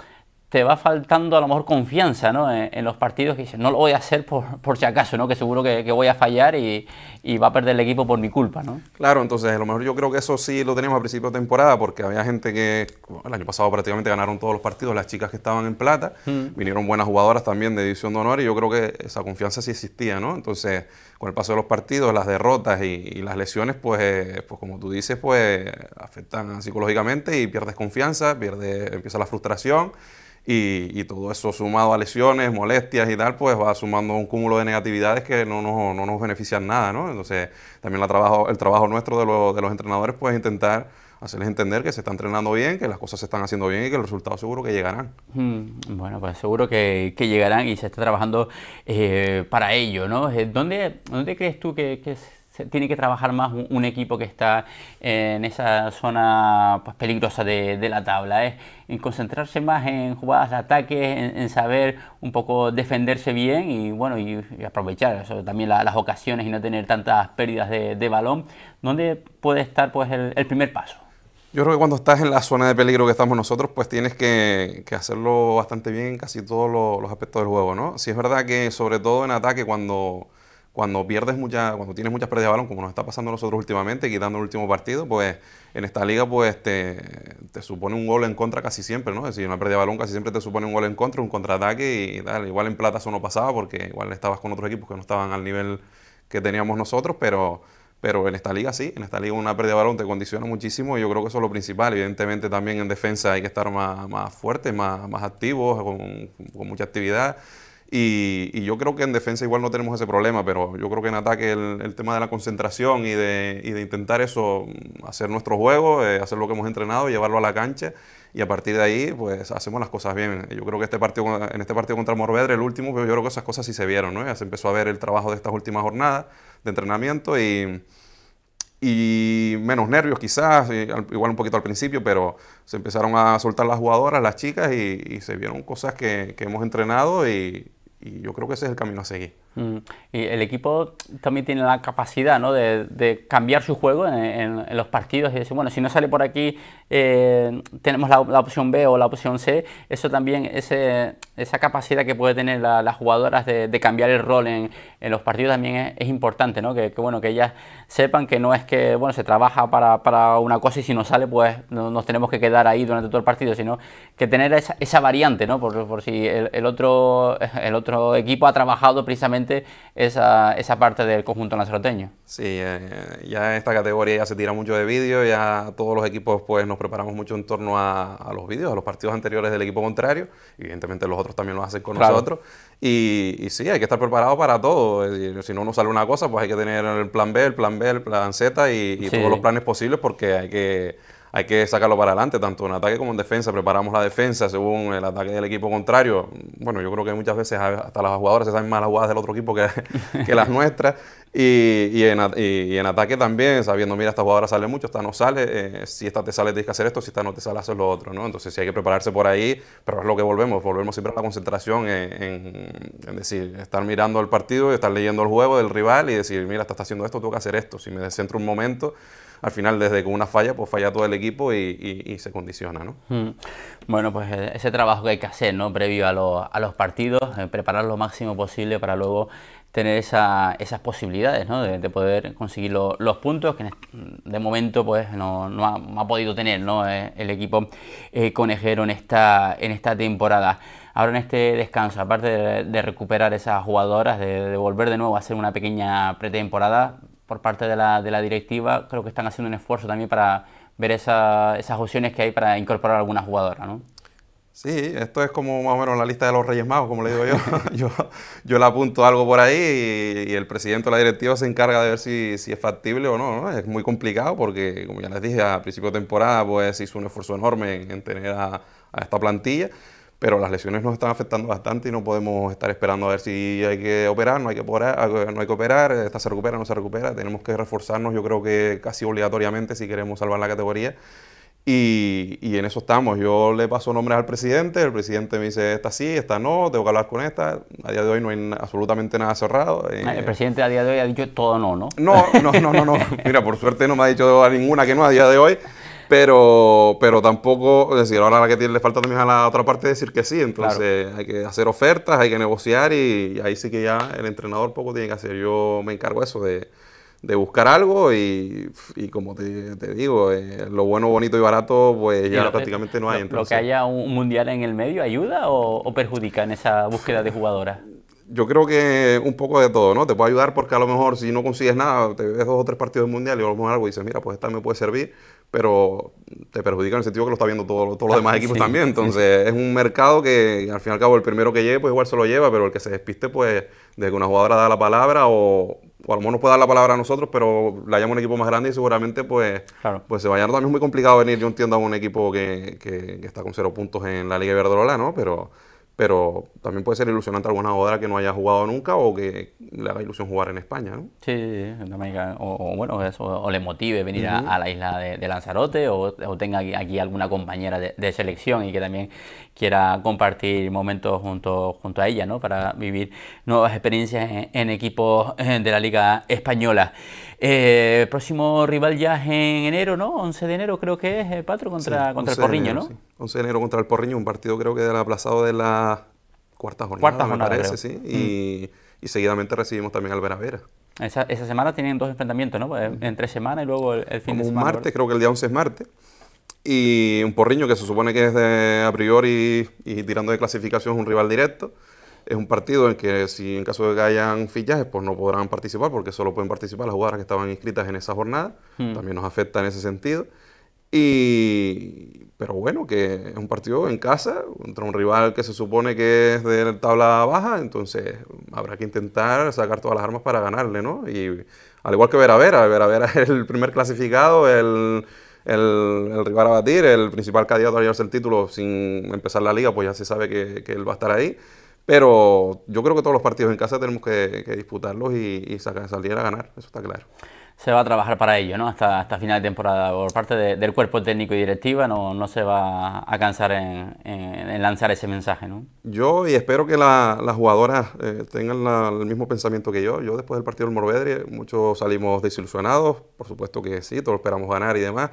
te va faltando a lo mejor confianza ¿no? en, los partidos que dices, no lo voy a hacer por, por si acaso, ¿no? que seguro que, voy a fallar y, y, va a perder el equipo por mi culpa. ¿no? Claro, entonces a lo mejor yo creo que eso sí lo tenemos a principio de temporada, porque había gente que el año pasado prácticamente ganaron todos los partidos, las chicas que estaban en plata, mm. vinieron buenas jugadoras también de división de honor y yo creo que esa confianza sí existía. ¿no? Entonces, con el paso de los partidos, las derrotas y, las lesiones, pues, eh, pues como tú dices, pues afectan psicológicamente y pierdes confianza, pierde empieza la frustración. Y, todo eso sumado a lesiones, molestias y tal, pues va sumando un cúmulo de negatividades que no nos, no benefician nada, ¿no? Entonces, también el trabajo nuestro de, de los entrenadores, pues intentar hacerles entender que se están entrenando bien, que las cosas se están haciendo bien y que los resultados seguro que llegarán. Mm, bueno, pues seguro que, llegarán y se está trabajando eh, para ello, ¿no? Eh, ¿Dónde, ¿Dónde crees tú que, que tiene que trabajar más un, equipo que está en esa zona pues, peligrosa de, la tabla. Es ¿eh? concentrarse más en jugadas de ataque, en, saber un poco defenderse bien y bueno y, aprovechar también las ocasiones y no tener tantas pérdidas de, balón. ¿Dónde puede estar pues, el, primer paso? Yo creo que cuando estás en la zona de peligro que estamos nosotros, pues tienes que, hacerlo bastante bien en casi todos los, aspectos del juego, ¿no? Si es verdad que sobre todo en ataque, cuando cuando pierdes mucha, cuando tienes muchas pérdidas de balón, como nos está pasando a nosotros últimamente, quitando el último partido, pues en esta liga pues te, supone un gol en contra casi siempre, ¿no? Es decir, una pérdida de balón casi siempre te supone un gol en contra, un contraataque y tal. Igual en plata eso no pasaba porque igual estabas con otros equipos que no estaban al nivel que teníamos nosotros, pero, pero en esta liga sí, en esta liga una pérdida de balón te condiciona muchísimo y yo creo que eso es lo principal. Evidentemente también en defensa hay que estar más, más más, más activos, con, con mucha actividad. Y, yo creo que en defensa igual no tenemos ese problema, pero yo creo que en ataque el, tema de la concentración y de, de intentar eso, mm, hacer nuestro juego, eh, hacer lo que hemos entrenado, llevarlo a la cancha y a partir de ahí pues hacemos las cosas bien. Yo creo que este partido, en este partido contra Morvedre, el último, pues, yo creo que esas cosas sí se vieron, ¿no? Ya se empezó a ver el trabajo de estas últimas jornadas de entrenamiento y y menos nervios quizás, igual un poquito al principio, pero se empezaron a soltar las jugadoras, las chicas, y, se vieron cosas que, que hemos entrenado y, y yo creo que ese es el camino a seguir. Mm. Y el equipo también tiene la capacidad ¿no? de, cambiar su juego en, los partidos y decir, bueno, si no sale por aquí, eh, tenemos la, opción B o la opción C. Eso también, esa capacidad que puede tener las jugadoras de, cambiar el rol en, en los partidos también es, importante, ¿no? Que, bueno, que ellas sepan que no es que bueno, se trabaja para, para una cosa y si no sale, pues nos tenemos que quedar ahí durante todo el partido, sino que tener esa, variante, ¿no? Por, por si el, otro, el otro equipo ha trabajado precisamente esa, parte del conjunto nazaroteño Sí, eh, eh, ya en esta categoría ya se tira mucho de vídeo, ya todos los equipos pues nos preparamos mucho en torno a, los vídeos, a los partidos anteriores del equipo contrario, evidentemente los otros también lo hacen con nosotros, y, sí, hay que estar preparado para todo, si no nos sale una cosa, pues hay que tener el plan B, el plan B, el plan Z y, todos los planes posibles porque hay que hay que sacarlo para adelante, tanto en ataque como en defensa. Preparamos la defensa según el ataque del equipo contrario. Bueno, yo creo que muchas veces hasta las jugadoras se saben más las jugadas del otro equipo que, las nuestras. Y, y, en, ataque también, sabiendo, mira, esta jugadora sale mucho, esta no sale. Eh, si esta te sale, tienes que hacer esto. Si esta no te sale, haces lo otro. ¿no? Entonces, sí hay que prepararse por ahí, pero es lo que volvemos. Volvemos siempre a la concentración en, decir, estar mirando el partido, estar leyendo el juego del rival y decir, mira, esta está haciendo esto, tengo que hacer esto. Si me descentro un momento al final desde que una falla, pues falla todo el equipo y, se condiciona, ¿no? Hmm. Bueno, pues eh, ese trabajo que hay que hacer, ¿no? Previo a, los partidos, eh, preparar lo máximo posible para luego tener esas posibilidades ¿no? de, poder conseguir los puntos que de momento pues no, ha, podido tener ¿no? Eh, el equipo conejero en esta, en esta temporada. Ahora en este descanso, aparte de, recuperar esas jugadoras, de, volver de nuevo a hacer una pequeña pretemporada, por parte de la, directiva, creo que están haciendo un esfuerzo también para ver esas opciones que hay para incorporar a alguna jugadora, ¿no? Sí, esto es como más o menos la lista de los Reyes Magos, como le digo yo. yo, le apunto algo por ahí y, el presidente de la directiva se encarga de ver si, es factible o no, Es muy complicado porque, como ya les dije, a principio de temporada pues hizo un esfuerzo enorme en, tener a esta plantilla pero las lesiones nos están afectando bastante y no podemos estar esperando a ver si hay que operar, no hay que operar, ah, no hay esta se recupera, no se recupera, tenemos que reforzarnos, yo creo que casi obligatoriamente si queremos salvar la categoría. Y, en eso estamos. Yo le paso nombres al presidente, el presidente me dice, esta sí, esta no, tengo que hablar con esta. A día de hoy no hay absolutamente nada cerrado. Eh. El presidente a día de hoy ha dicho todo no, ¿no? No, no, no, no. no. Mira, por suerte no me ha dicho a ninguna que no a día de hoy. Pero, pero tampoco decir ahora la que tiene, le falta también a la otra parte decir que sí. Entonces hay que hacer ofertas, hay que negociar y, ahí sí que ya el entrenador poco tiene que hacer. Yo me encargo eso de, buscar algo y, y como te, digo, eh, lo bueno, bonito y barato pues ya prácticamente no hay. Entonces. ¿Lo que haya un mundial en el medio ayuda o, o perjudica en esa búsqueda de jugadoras? yo creo que un poco de todo, ¿no? Te puede ayudar porque a lo mejor si no consigues nada, te ves dos o tres partidos del mundial y a lo mejor algo dices, mira, pues esta me puede servir, pero te perjudica en el sentido que lo está viendo todos los ah, demás equipos también. Entonces, es un mercado que al fin y al cabo el primero que llegue, pues igual se lo lleva, pero el que se despiste, pues, de que una jugadora da la palabra o, o a lo mejor puede dar la palabra a nosotros, pero la llama un equipo más grande y seguramente, pues, pues se vaya. También es muy complicado venir, yo entiendo, a un equipo que, está con cero puntos en la Liga Iberdrola, ¿no? Pero pero también puede ser ilusionante alguna jugadora que no haya jugado nunca o que le haga ilusión jugar en España, ¿no? Sí, O, bueno, eso, o le motive venir a, la isla de, Lanzarote o, tenga aquí, alguna compañera de, selección y que también quiera compartir momentos junto, junto a ella, ¿no? Para vivir nuevas experiencias en equipos eh, de la Liga Española el eh, próximo rival ya es en enero, ¿no? 11 de enero creo que es, eh, Patro, contra, contra el Porriño, ¿no? 11 de enero contra el Porriño, un partido creo que del aplazado de la cuarta jornada, cuarta jornada me parece, sí. Mm. Y, seguidamente recibimos también al Vera Esa, esa, semana tienen dos enfrentamientos, ¿no? Eh, mm. En tres semanas y luego el, fin de semana. un martes, creo que el día 11 es martes. Y un Porriño que se supone que es de, a priori y tirando de clasificación es un rival directo es un partido en que si en caso de que hayan fichajes, pues no podrán participar porque solo pueden participar las jugadoras que estaban inscritas en esa jornada. Hmm. También nos afecta en ese sentido. Y, pero bueno, que es un partido en casa contra un rival que se supone que es de tabla baja, entonces habrá que intentar sacar todas las armas para ganarle, ¿no? Y al igual que Vera Vera, Vera Vera es el primer clasificado, el, el, el, rival a batir, el principal candidato a llevarse el título sin empezar la liga, pues ya se sabe que, que él va a estar ahí. Pero yo creo que todos los partidos en casa tenemos que, disputarlos y, salir a ganar, eso está claro se va a trabajar para ello, ¿no? Hasta, hasta final de temporada. Por parte del cuerpo técnico y directiva no, no se va a cansar en, lanzar ese mensaje, ¿no? Yo, y espero que las jugadoras eh, tengan el mismo pensamiento que yo. Yo después del partido del Morvedre, muchos salimos desilusionados. Por supuesto que sí, todos esperamos ganar y demás.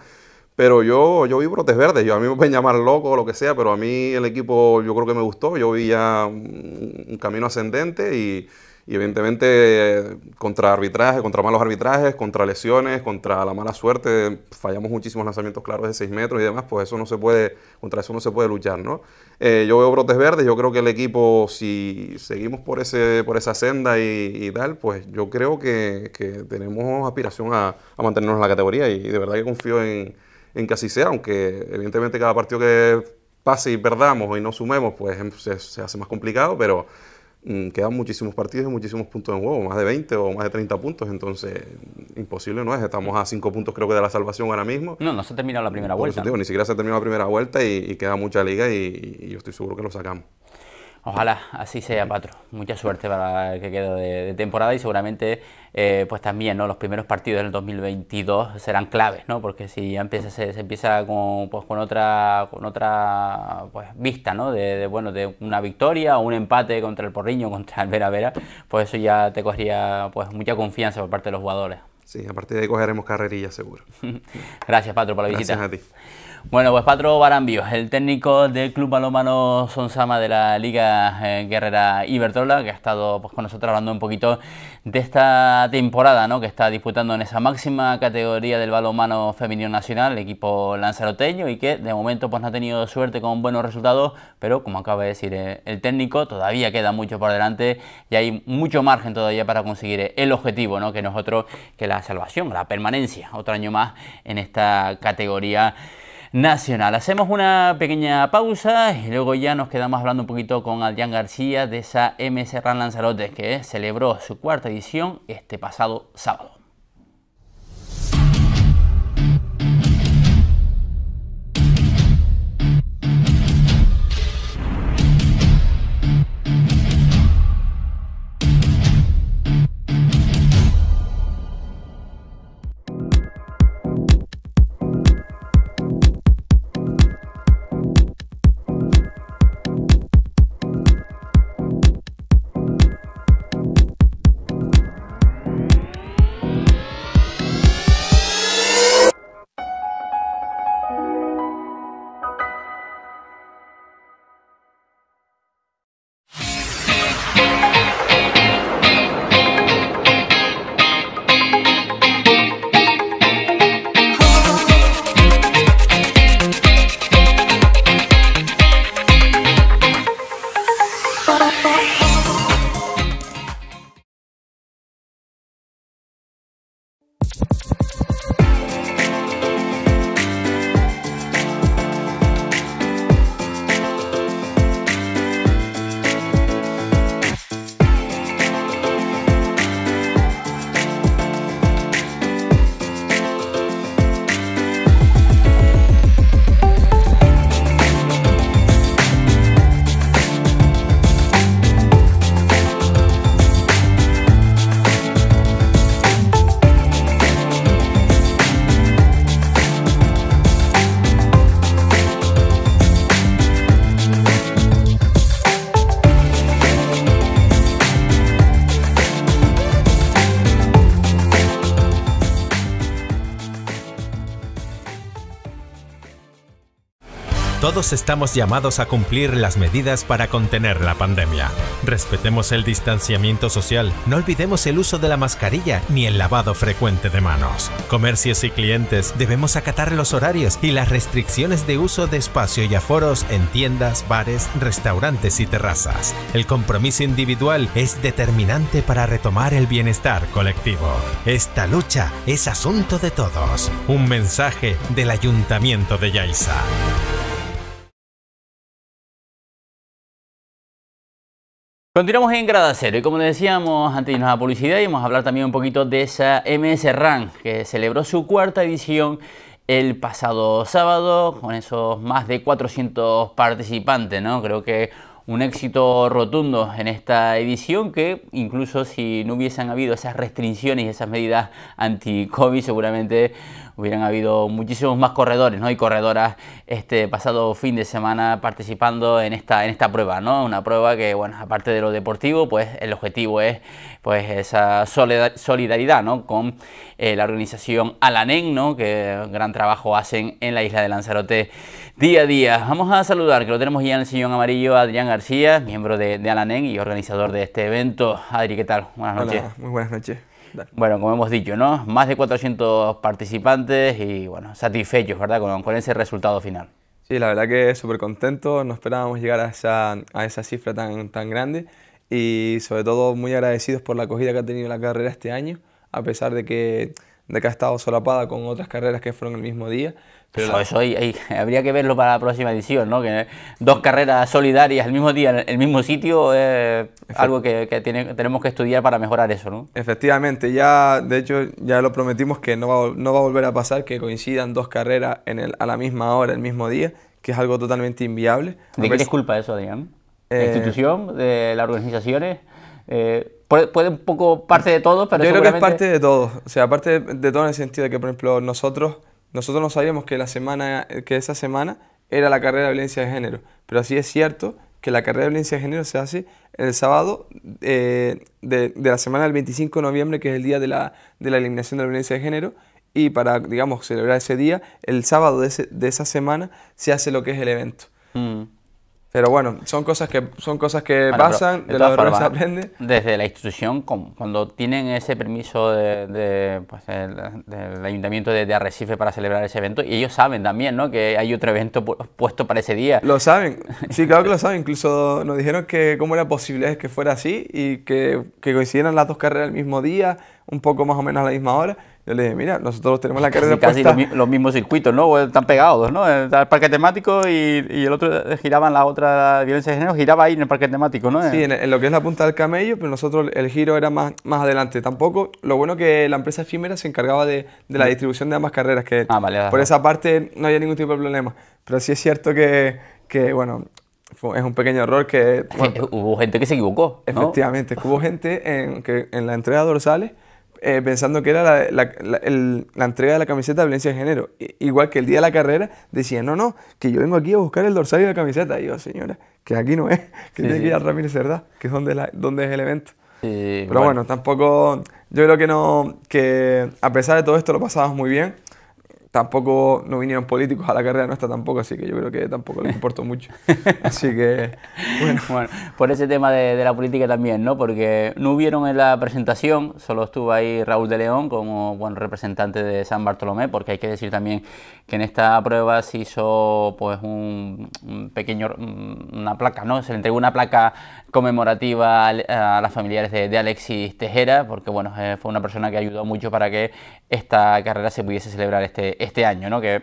Pero yo, yo vi brotes verdes, yo, a mí me pueden llamar loco o lo que sea, pero a mí el equipo yo creo que me gustó, yo vi ya un, camino ascendente y, evidentemente contra arbitraje contra malos arbitrajes, contra lesiones, contra la mala suerte, fallamos muchísimos lanzamientos claros de 6 metros y demás, pues eso no se puede, contra eso no se puede luchar, ¿no? Eh, yo veo brotes verdes, yo creo que el equipo, si seguimos por, ese, por esa senda y, y tal, pues yo creo que, que tenemos aspiración a, a mantenernos en la categoría y de verdad que confío en en que así sea, aunque evidentemente cada partido que pase y perdamos y no sumemos, pues em, se, se hace más complicado, pero mm, quedan muchísimos partidos y muchísimos puntos en juego, más de 20 o más de 30 puntos, entonces imposible no es, estamos a 5 puntos creo que de la salvación ahora mismo. No, no se ha terminado la primera vuelta. ni siquiera se ha terminado la primera vuelta y, queda mucha liga y, y yo estoy seguro que lo sacamos. Ojalá así sea, Patro. Mucha suerte para el que queda de, temporada y seguramente eh, pues también ¿no? los primeros partidos del 2022 serán claves, ¿no? porque si ya empieza, se, empieza con, pues, con otra, con otra pues, vista ¿no? de, bueno, de una victoria o un empate contra el Porriño, contra el Vera Vera, pues eso ya te cogería pues, mucha confianza por parte de los jugadores. Sí, a partir de ahí cogeremos carrerilla seguro. Gracias, Patro, por la visita. Gracias a ti. Bueno, pues Patro Barambio, el técnico del Club Balomano Sonsama de la Liga eh, Guerrera Iberdrola, que ha estado pues, con nosotros hablando un poquito de esta temporada ¿no? que está disputando en esa máxima categoría del Balomano femenino nacional, el equipo lanzaroteño, y que de momento pues, no ha tenido suerte con buenos resultados, pero como acaba de decir eh, el técnico, todavía queda mucho por delante y hay mucho margen todavía para conseguir eh, el objetivo, ¿no? que nosotros, que la salvación, la permanencia, otro año más en esta categoría nacional. Hacemos una pequeña pausa y luego ya nos quedamos hablando un poquito con Adrián García de esa M Ran Lanzarote que celebró su cuarta edición este pasado sábado. estamos llamados a cumplir las medidas para contener la pandemia. Respetemos el distanciamiento social, no olvidemos el uso de la mascarilla ni el lavado frecuente de manos. Comercios y clientes debemos acatar los horarios y las restricciones de uso de espacio y aforos en tiendas, bares, restaurantes y terrazas. El compromiso individual es determinante para retomar el bienestar colectivo. Esta lucha es asunto de todos. Un mensaje del Ayuntamiento de Yaiza. Continuamos en Cero y como decíamos antes de irnos a publicidad vamos a hablar también un poquito de esa MS run que celebró su cuarta edición el pasado sábado con esos más de 400 participantes, ¿no? Creo que un éxito rotundo en esta edición que incluso si no hubiesen habido esas restricciones y esas medidas anti-COVID seguramente hubieran habido muchísimos más corredores ¿no? y corredoras este pasado fin de semana participando en esta, en esta prueba, ¿no? Una prueba que, bueno, aparte de lo deportivo, pues el objetivo es pues esa solidaridad ¿no? con eh, la organización Alanen, ¿no? que gran trabajo hacen en la isla de Lanzarote día a día. Vamos a saludar, que lo tenemos ya en el sillón amarillo, Adrián García, miembro de, de y organizador de este evento. Adri, ¿qué tal? Buenas noches. muy buenas noches. Bueno, como hemos dicho, ¿no? Más de 400 participantes y, bueno, satisfechos, ¿verdad? Con, ese resultado final. Sí, la verdad que súper contento, no esperábamos llegar a esa, cifra tan, tan grande y sobre todo muy agradecidos por la acogida que ha tenido la carrera este año, a pesar de que, de que ha estado solapada con otras carreras que fueron el mismo día, pero eso, habría que verlo para la próxima edición, ¿no? Que dos carreras solidarias al mismo día, en el mismo sitio, es eh, algo que, tenemos que estudiar para mejorar eso, ¿no? Efectivamente, ya, de hecho, ya lo prometimos que no va, no va a volver a pasar que coincidan dos carreras en el, a la misma hora, el mismo día, que es algo totalmente inviable. ¿De qué es culpa eso, Adrián? ¿De la eh, institución? ¿De las organizaciones? Eh, puede, un poco parte de todo, pero Yo creo que es parte de todo. O sea, parte de todo en el sentido de que, por ejemplo, nosotros nosotros no sabíamos que, la semana, que esa semana era la carrera de violencia de género, pero así es cierto que la carrera de violencia de género se hace el sábado eh, de, la semana del 25 de noviembre, que es el día de la, eliminación de la violencia de género, y para, digamos, celebrar ese día, el sábado de, esa semana se hace lo que es el evento. Mm. Pero bueno, son cosas que, son cosas que pasan, de, de forma se aprende. Desde la institución, cuando tienen ese permiso de, pues, del ayuntamiento de, Arrecife para celebrar ese evento, y ellos saben también ¿no? que hay otro evento puesto para ese día. Lo saben, sí, claro que lo saben. Incluso nos dijeron que cómo era posible que fuera así y que, que coincidieran las dos carreras el mismo día, un poco más o menos a la misma hora. Yo le dije, mira, nosotros tenemos la carrera casi, Casi los, mismos circuitos, ¿no? Pues, están pegados, ¿no? Eh, el parque temático y, el otro eh, giraban la otra violencia de género, giraba ahí en el parque temático, ¿no? Sí, eh. en, lo que es la punta del camello, pero pues, nosotros el giro era más, más adelante. Tampoco, lo bueno que la empresa efímera se encargaba de, la mm. distribución de ambas carreras, que ah, por esa parte no había ningún tipo de problema. Pero sí es cierto que, que bueno, es un pequeño error que... hubo gente que se equivocó. Efectivamente, hubo gente en, que en la entrega dorsales eh, pensando que era la, entrega de la camiseta de violencia de género. igual que el día de la carrera decían no, no, que yo vengo aquí a buscar el dorsal y la camiseta. Y yo, señora, que aquí no es, que tiene que ir a Ramírez Cerdá, que es donde, es el evento. Pero bueno. tampoco, yo creo que no, que a pesar de todo esto lo pasamos muy bien tampoco no vinieron políticos a la carrera nuestra tampoco, así que yo creo que tampoco les importó mucho. Así que, bueno. por ese tema de, la política también, ¿no? Porque no hubieron en la presentación, solo estuvo ahí Raúl de León como bueno, representante de San Bartolomé, porque hay que decir también que en esta prueba se hizo pues un, pequeño, mm, una placa, ¿no? Se le entregó una placa conmemorativa a, las familiares de, de, Alexis Tejera, porque bueno, eh, fue una persona que ayudó mucho para que esta carrera se pudiese celebrar este este año, ¿no? Que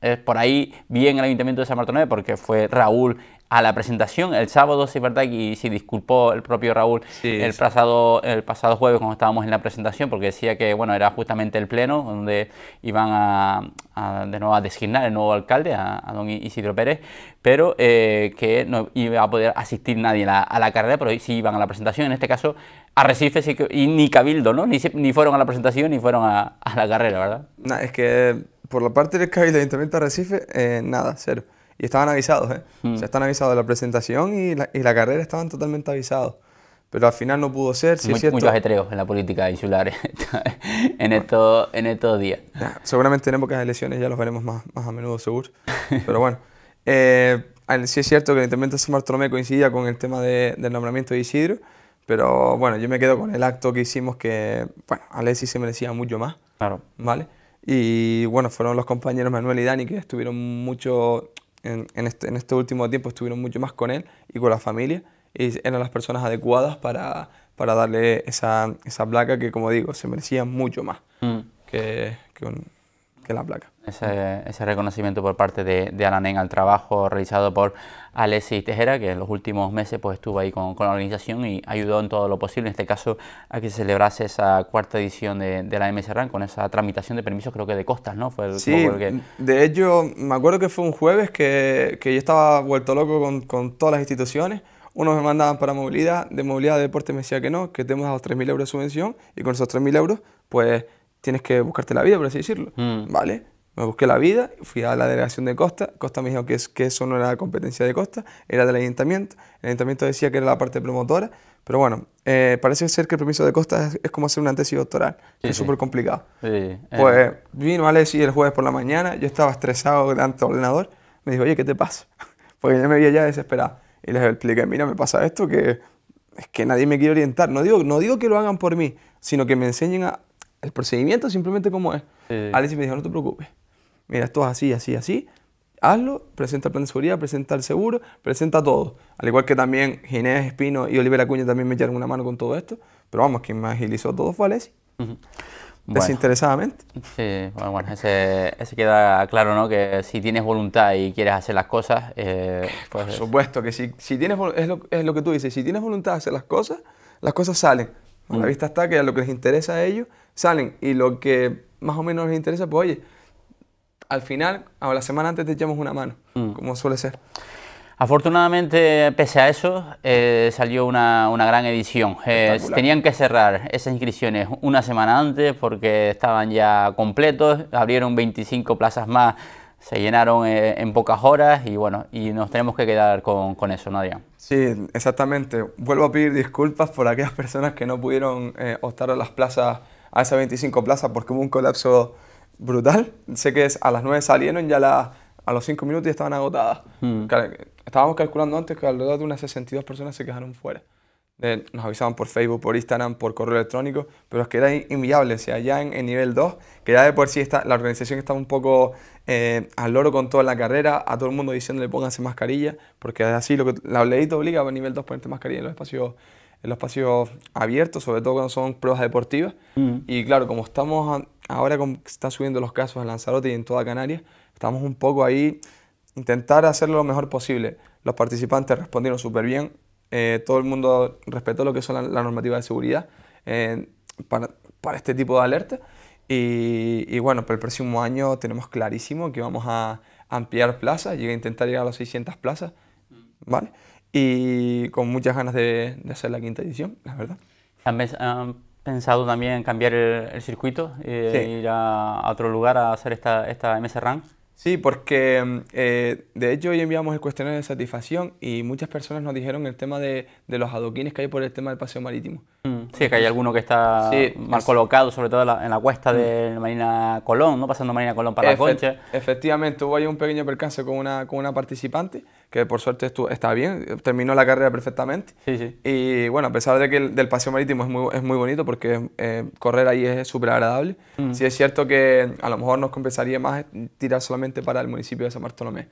es por ahí bien el Ayuntamiento de San Martín, porque fue Raúl a la presentación el sábado, sí, verdad, y se disculpó el propio Raúl el, Pasado, el pasado jueves cuando estábamos en la presentación, porque decía que, bueno, era justamente el pleno donde iban a, de nuevo a designar el nuevo alcalde, a, don Isidro Pérez, pero eh, que no iba a poder asistir nadie a la, carrera, pero sí iban a la presentación, en este caso a Recife y, ni Cabildo, ¿no? Ni, ni fueron a la presentación ni fueron a, la carrera, ¿verdad? No, es que por la parte del CAI del Ayuntamiento de Recife, eh, nada, cero. Y estaban avisados, ¿eh? O sea, hmm. están avisados de la presentación y la, y la carrera estaban totalmente avisados pero al final no pudo ser. Sí, Muy, Muchos ajetreos en la política insular en, estos, en estos días. seguramente en épocas de elecciones ya los veremos más, más a menudo, seguro. pero bueno, eh, sí es cierto que el Ayuntamiento de San Bartolomé coincidía con el tema de, del nombramiento de Isidro, pero bueno, yo me quedo con el acto que hicimos que, bueno, Alexis se merecía mucho más. Claro. ¿Vale? Y bueno, fueron los compañeros Manuel y Dani que estuvieron mucho, en, este, en este último tiempo estuvieron mucho más con él y con la familia y eran las personas adecuadas para, para darle esa, esa placa que, como digo, se merecía mucho más mm. que, que, un, la placa. Ese, reconocimiento por parte de, de, Alanen al trabajo realizado por Alexis Tejera, que en los últimos meses pues, estuvo ahí con, la organización y ayudó en todo lo posible, en este caso a que se celebrase esa cuarta edición de, la MSRAN con esa tramitación de permisos creo que de costas, ¿no? Fue sí, de hecho me acuerdo que fue un jueves que, yo estaba vuelto loco con, todas las instituciones, unos me mandaban para movilidad, de movilidad de deporte me decía que no, que tenemos los 3.000 euros de subvención y con esos 3.000 euros, pues tienes que buscarte la vida, por así decirlo. Mm. Vale, me busqué la vida, fui a la delegación de Costa, Costa me dijo que, es, que eso no era competencia de Costa, era del ayuntamiento, el ayuntamiento decía que era la parte promotora, pero bueno, eh, parece ser que el permiso de Costa es, como hacer una tesis doctoral, es súper complicado. Sí, eh. pues eh. vino y el jueves por la mañana, yo estaba estresado delante del ordenador, me dijo, oye, ¿qué te pasa? Porque yo me veía ya desesperado. Y les expliqué, mira, me pasa esto, que es que nadie me quiere orientar. No digo, no digo que lo hagan por mí, sino que me enseñen a, el procedimiento simplemente como es. Sí. me dijo, no te preocupes. Mira, esto es así, así, así. Hazlo, presenta el plan de seguridad, presenta el seguro, presenta todo. Al igual que también Ginés Espino y Oliver Acuña también me echaron una mano con todo esto. Pero vamos, quien me agilizó todo fue Alessi. Desinteresadamente. sí, bueno, ese, queda claro, ¿no? Que si tienes voluntad y quieres hacer las cosas. Eh, Por pues, supuesto que si, si tienes. Es lo, es lo que tú dices, si tienes voluntad de hacer las cosas, las cosas salen. A la mm. vista está que a lo que les interesa a ellos salen y lo que más o menos les interesa, pues oye, al final, a la semana antes te echamos una mano, mm. como suele ser. Afortunadamente, pese a eso, eh, salió una, gran edición. Eh, tenían que cerrar esas inscripciones una semana antes porque estaban ya completos, abrieron 25 plazas más se llenaron eh, en pocas horas y bueno, y nos tenemos que quedar con, eso, ¿no, Sí, exactamente. Vuelvo a pedir disculpas por aquellas personas que no pudieron eh, optar a las plazas, a esas 25 plazas, porque hubo un colapso brutal. Sé que es, a las 9 salieron, ya a los 5 minutos y estaban agotadas. Hmm. Estábamos calculando antes que alrededor de unas 62 personas se quedaron fuera nos avisaban por Facebook, por Instagram, por correo electrónico, pero es que era inviable, o sea, ya en, el nivel 2, que ya de por sí está, la organización estaba un poco eh, al loro con toda la carrera, a todo el mundo diciéndole pónganse mascarilla, porque así lo que la ley obliga a nivel 2 ponerte mascarilla en los espacios en los espacios abiertos, sobre todo cuando son pruebas deportivas. Mm. Y claro, como estamos ahora, como están subiendo los casos en Lanzarote y en toda Canarias, estamos un poco ahí, intentar hacerlo lo mejor posible. Los participantes respondieron súper bien, eh, todo el mundo respetó lo que son la, normativa de seguridad eh, para, este tipo de alerta. Y, bueno, para el próximo año tenemos clarísimo que vamos a ampliar plazas, llegar a intentar llegar a las 600 plazas, mm. ¿vale? Y con muchas ganas de, hacer la quinta edición, la verdad. ¿Han pensado también cambiar el, circuito, eh, ir a, otro lugar a hacer esta, esta MS Run? Sí, porque eh, de hecho hoy enviamos el cuestionario de satisfacción y muchas personas nos dijeron el tema de, de los adoquines que hay por el tema del paseo marítimo. Sí, que hay alguno que está mal colocado, sobre todo en la, cuesta de Marina Colón, ¿no? Pasando Marina Colón para la Concha. Efectivamente, hubo ahí un pequeño percance con una, con una participante que por suerte está bien, terminó la carrera perfectamente. Y bueno, a pesar de que el del paseo marítimo es muy, es muy bonito porque eh, correr ahí es súper agradable, sí es cierto que a lo mejor nos compensaría más tirar solamente para el municipio de San Bartolomé.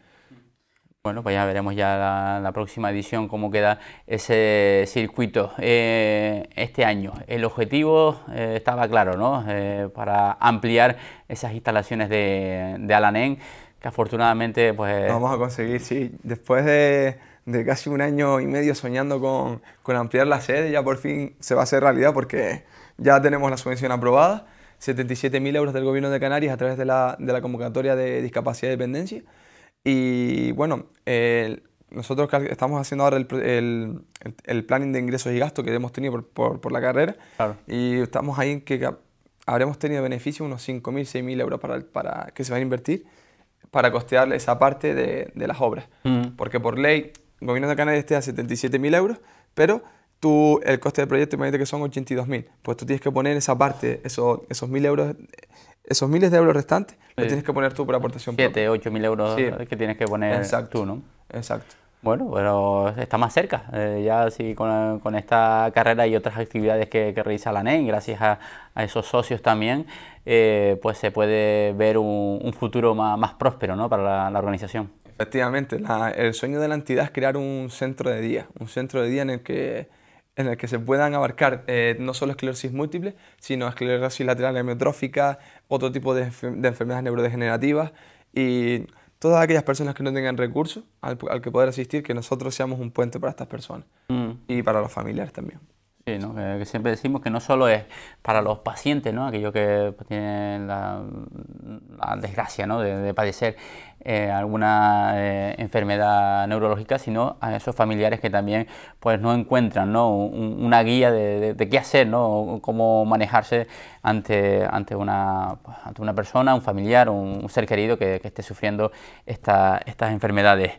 Bueno, pues ya veremos ya la, la próxima edición cómo queda ese circuito eh, este año. El objetivo eh, estaba claro, ¿no? Eh, para ampliar esas instalaciones de, de Alanén, que afortunadamente pues... vamos a conseguir, sí. Después de, casi un año y medio soñando con, ampliar la sede, ya por fin se va a hacer realidad porque ya tenemos la subvención aprobada, 77.000 euros del Gobierno de Canarias a través de la convocatoria de discapacidad y dependencia. Y bueno, nosotros estamos haciendo ahora el, el, planning de ingresos y gastos que hemos tenido por, por, la carrera. Y estamos ahí en que habremos tenido beneficio unos 5.000, 6.000 euros para, para que se van a invertir para costear esa parte de, las obras. Mm. Porque por ley, el gobierno de Canadá está a 77.000 euros, pero tú, el coste del proyecto imagínate que son 82.000. Pues tú tienes que poner esa parte, esos, esos 1.000 euros esos miles de euros restantes sí. los tienes que poner tú por aportación 7, 8 mil euros que tienes que poner Exacto. tú, ¿no? Exacto. Bueno, pero está más cerca, eh, ya sí, con, con, esta carrera y otras actividades que, realiza la NEN, e gracias a, a esos socios también, eh, pues se puede ver un, futuro más, más, próspero ¿no? para la, organización. Efectivamente, el sueño de la entidad es crear un centro de día, un centro de día en el que en el que se puedan abarcar eh, no solo esclerosis múltiple, sino esclerosis lateral hemiotrófica, otro tipo de, enfermedades neurodegenerativas y todas aquellas personas que no tengan recursos al, que poder asistir, que nosotros seamos un puente para estas personas mm. y para los familiares también. Sí, que, siempre decimos que no solo es para los pacientes, ¿no? aquellos que pues, tienen la, desgracia ¿no? de, padecer eh, alguna eh, enfermedad neurológica, sino a esos familiares que también pues, no encuentran una guía de, qué hacer, ¿no? cómo manejarse ante, ante, una, una persona, un familiar, un, ser querido que, esté sufriendo estas enfermedades.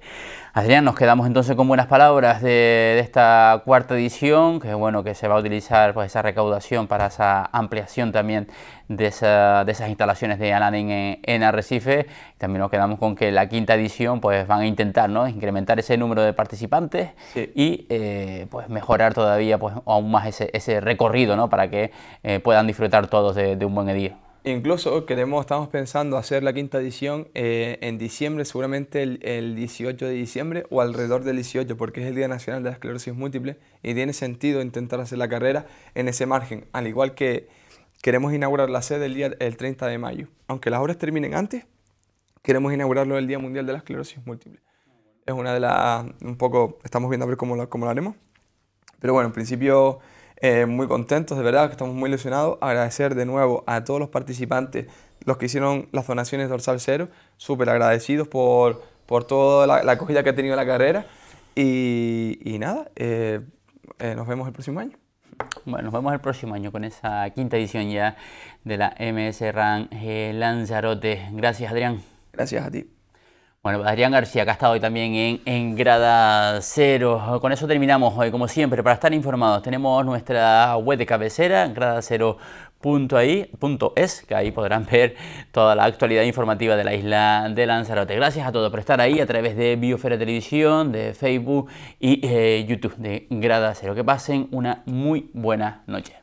Adrián, nos quedamos entonces con buenas palabras de, esta cuarta edición, que bueno, que se va a utilizar pues, esa recaudación para esa ampliación también de, esa, de esas instalaciones de Aladdin en, Arrecife. También nos quedamos con que la quinta edición pues van a intentar incrementar ese número de participantes y eh, pues mejorar todavía pues aún más ese, ese recorrido para que eh, puedan disfrutar todos de, un buen día. Incluso queremos, estamos pensando hacer la quinta edición eh, en diciembre, seguramente el, el, 18 de diciembre o alrededor del 18, porque es el Día Nacional de la Esclerosis Múltiple y tiene sentido intentar hacer la carrera en ese margen, al igual que Queremos inaugurar la sede el, día, el 30 de mayo. Aunque las obras terminen antes, queremos inaugurarlo el Día Mundial de la Esclerosis Múltiple. Es una de las... un poco... estamos viendo a ver cómo lo, haremos. Pero bueno, en principio eh, muy contentos, de verdad, que estamos muy ilusionados. Agradecer de nuevo a todos los participantes, los que hicieron las donaciones dorsal cero, súper agradecidos por, por toda la, acogida que ha tenido la carrera. Y, nada, eh, eh, nos vemos el próximo año. Bueno, nos vemos el próximo año con esa quinta edición ya de la MS RAN Lanzarote. Gracias, Adrián. Gracias a ti. Bueno, Adrián García, acá está hoy también en, en, Grada Cero. Con eso terminamos hoy, como siempre. Para estar informados, tenemos nuestra web de cabecera, grada Punto ahí, punto es, que ahí podrán ver toda la actualidad informativa de la isla de Lanzarote. Gracias a todos por estar ahí a través de Biofera Televisión, de Facebook y eh, YouTube de Grada Cero. Que pasen una muy buena noche.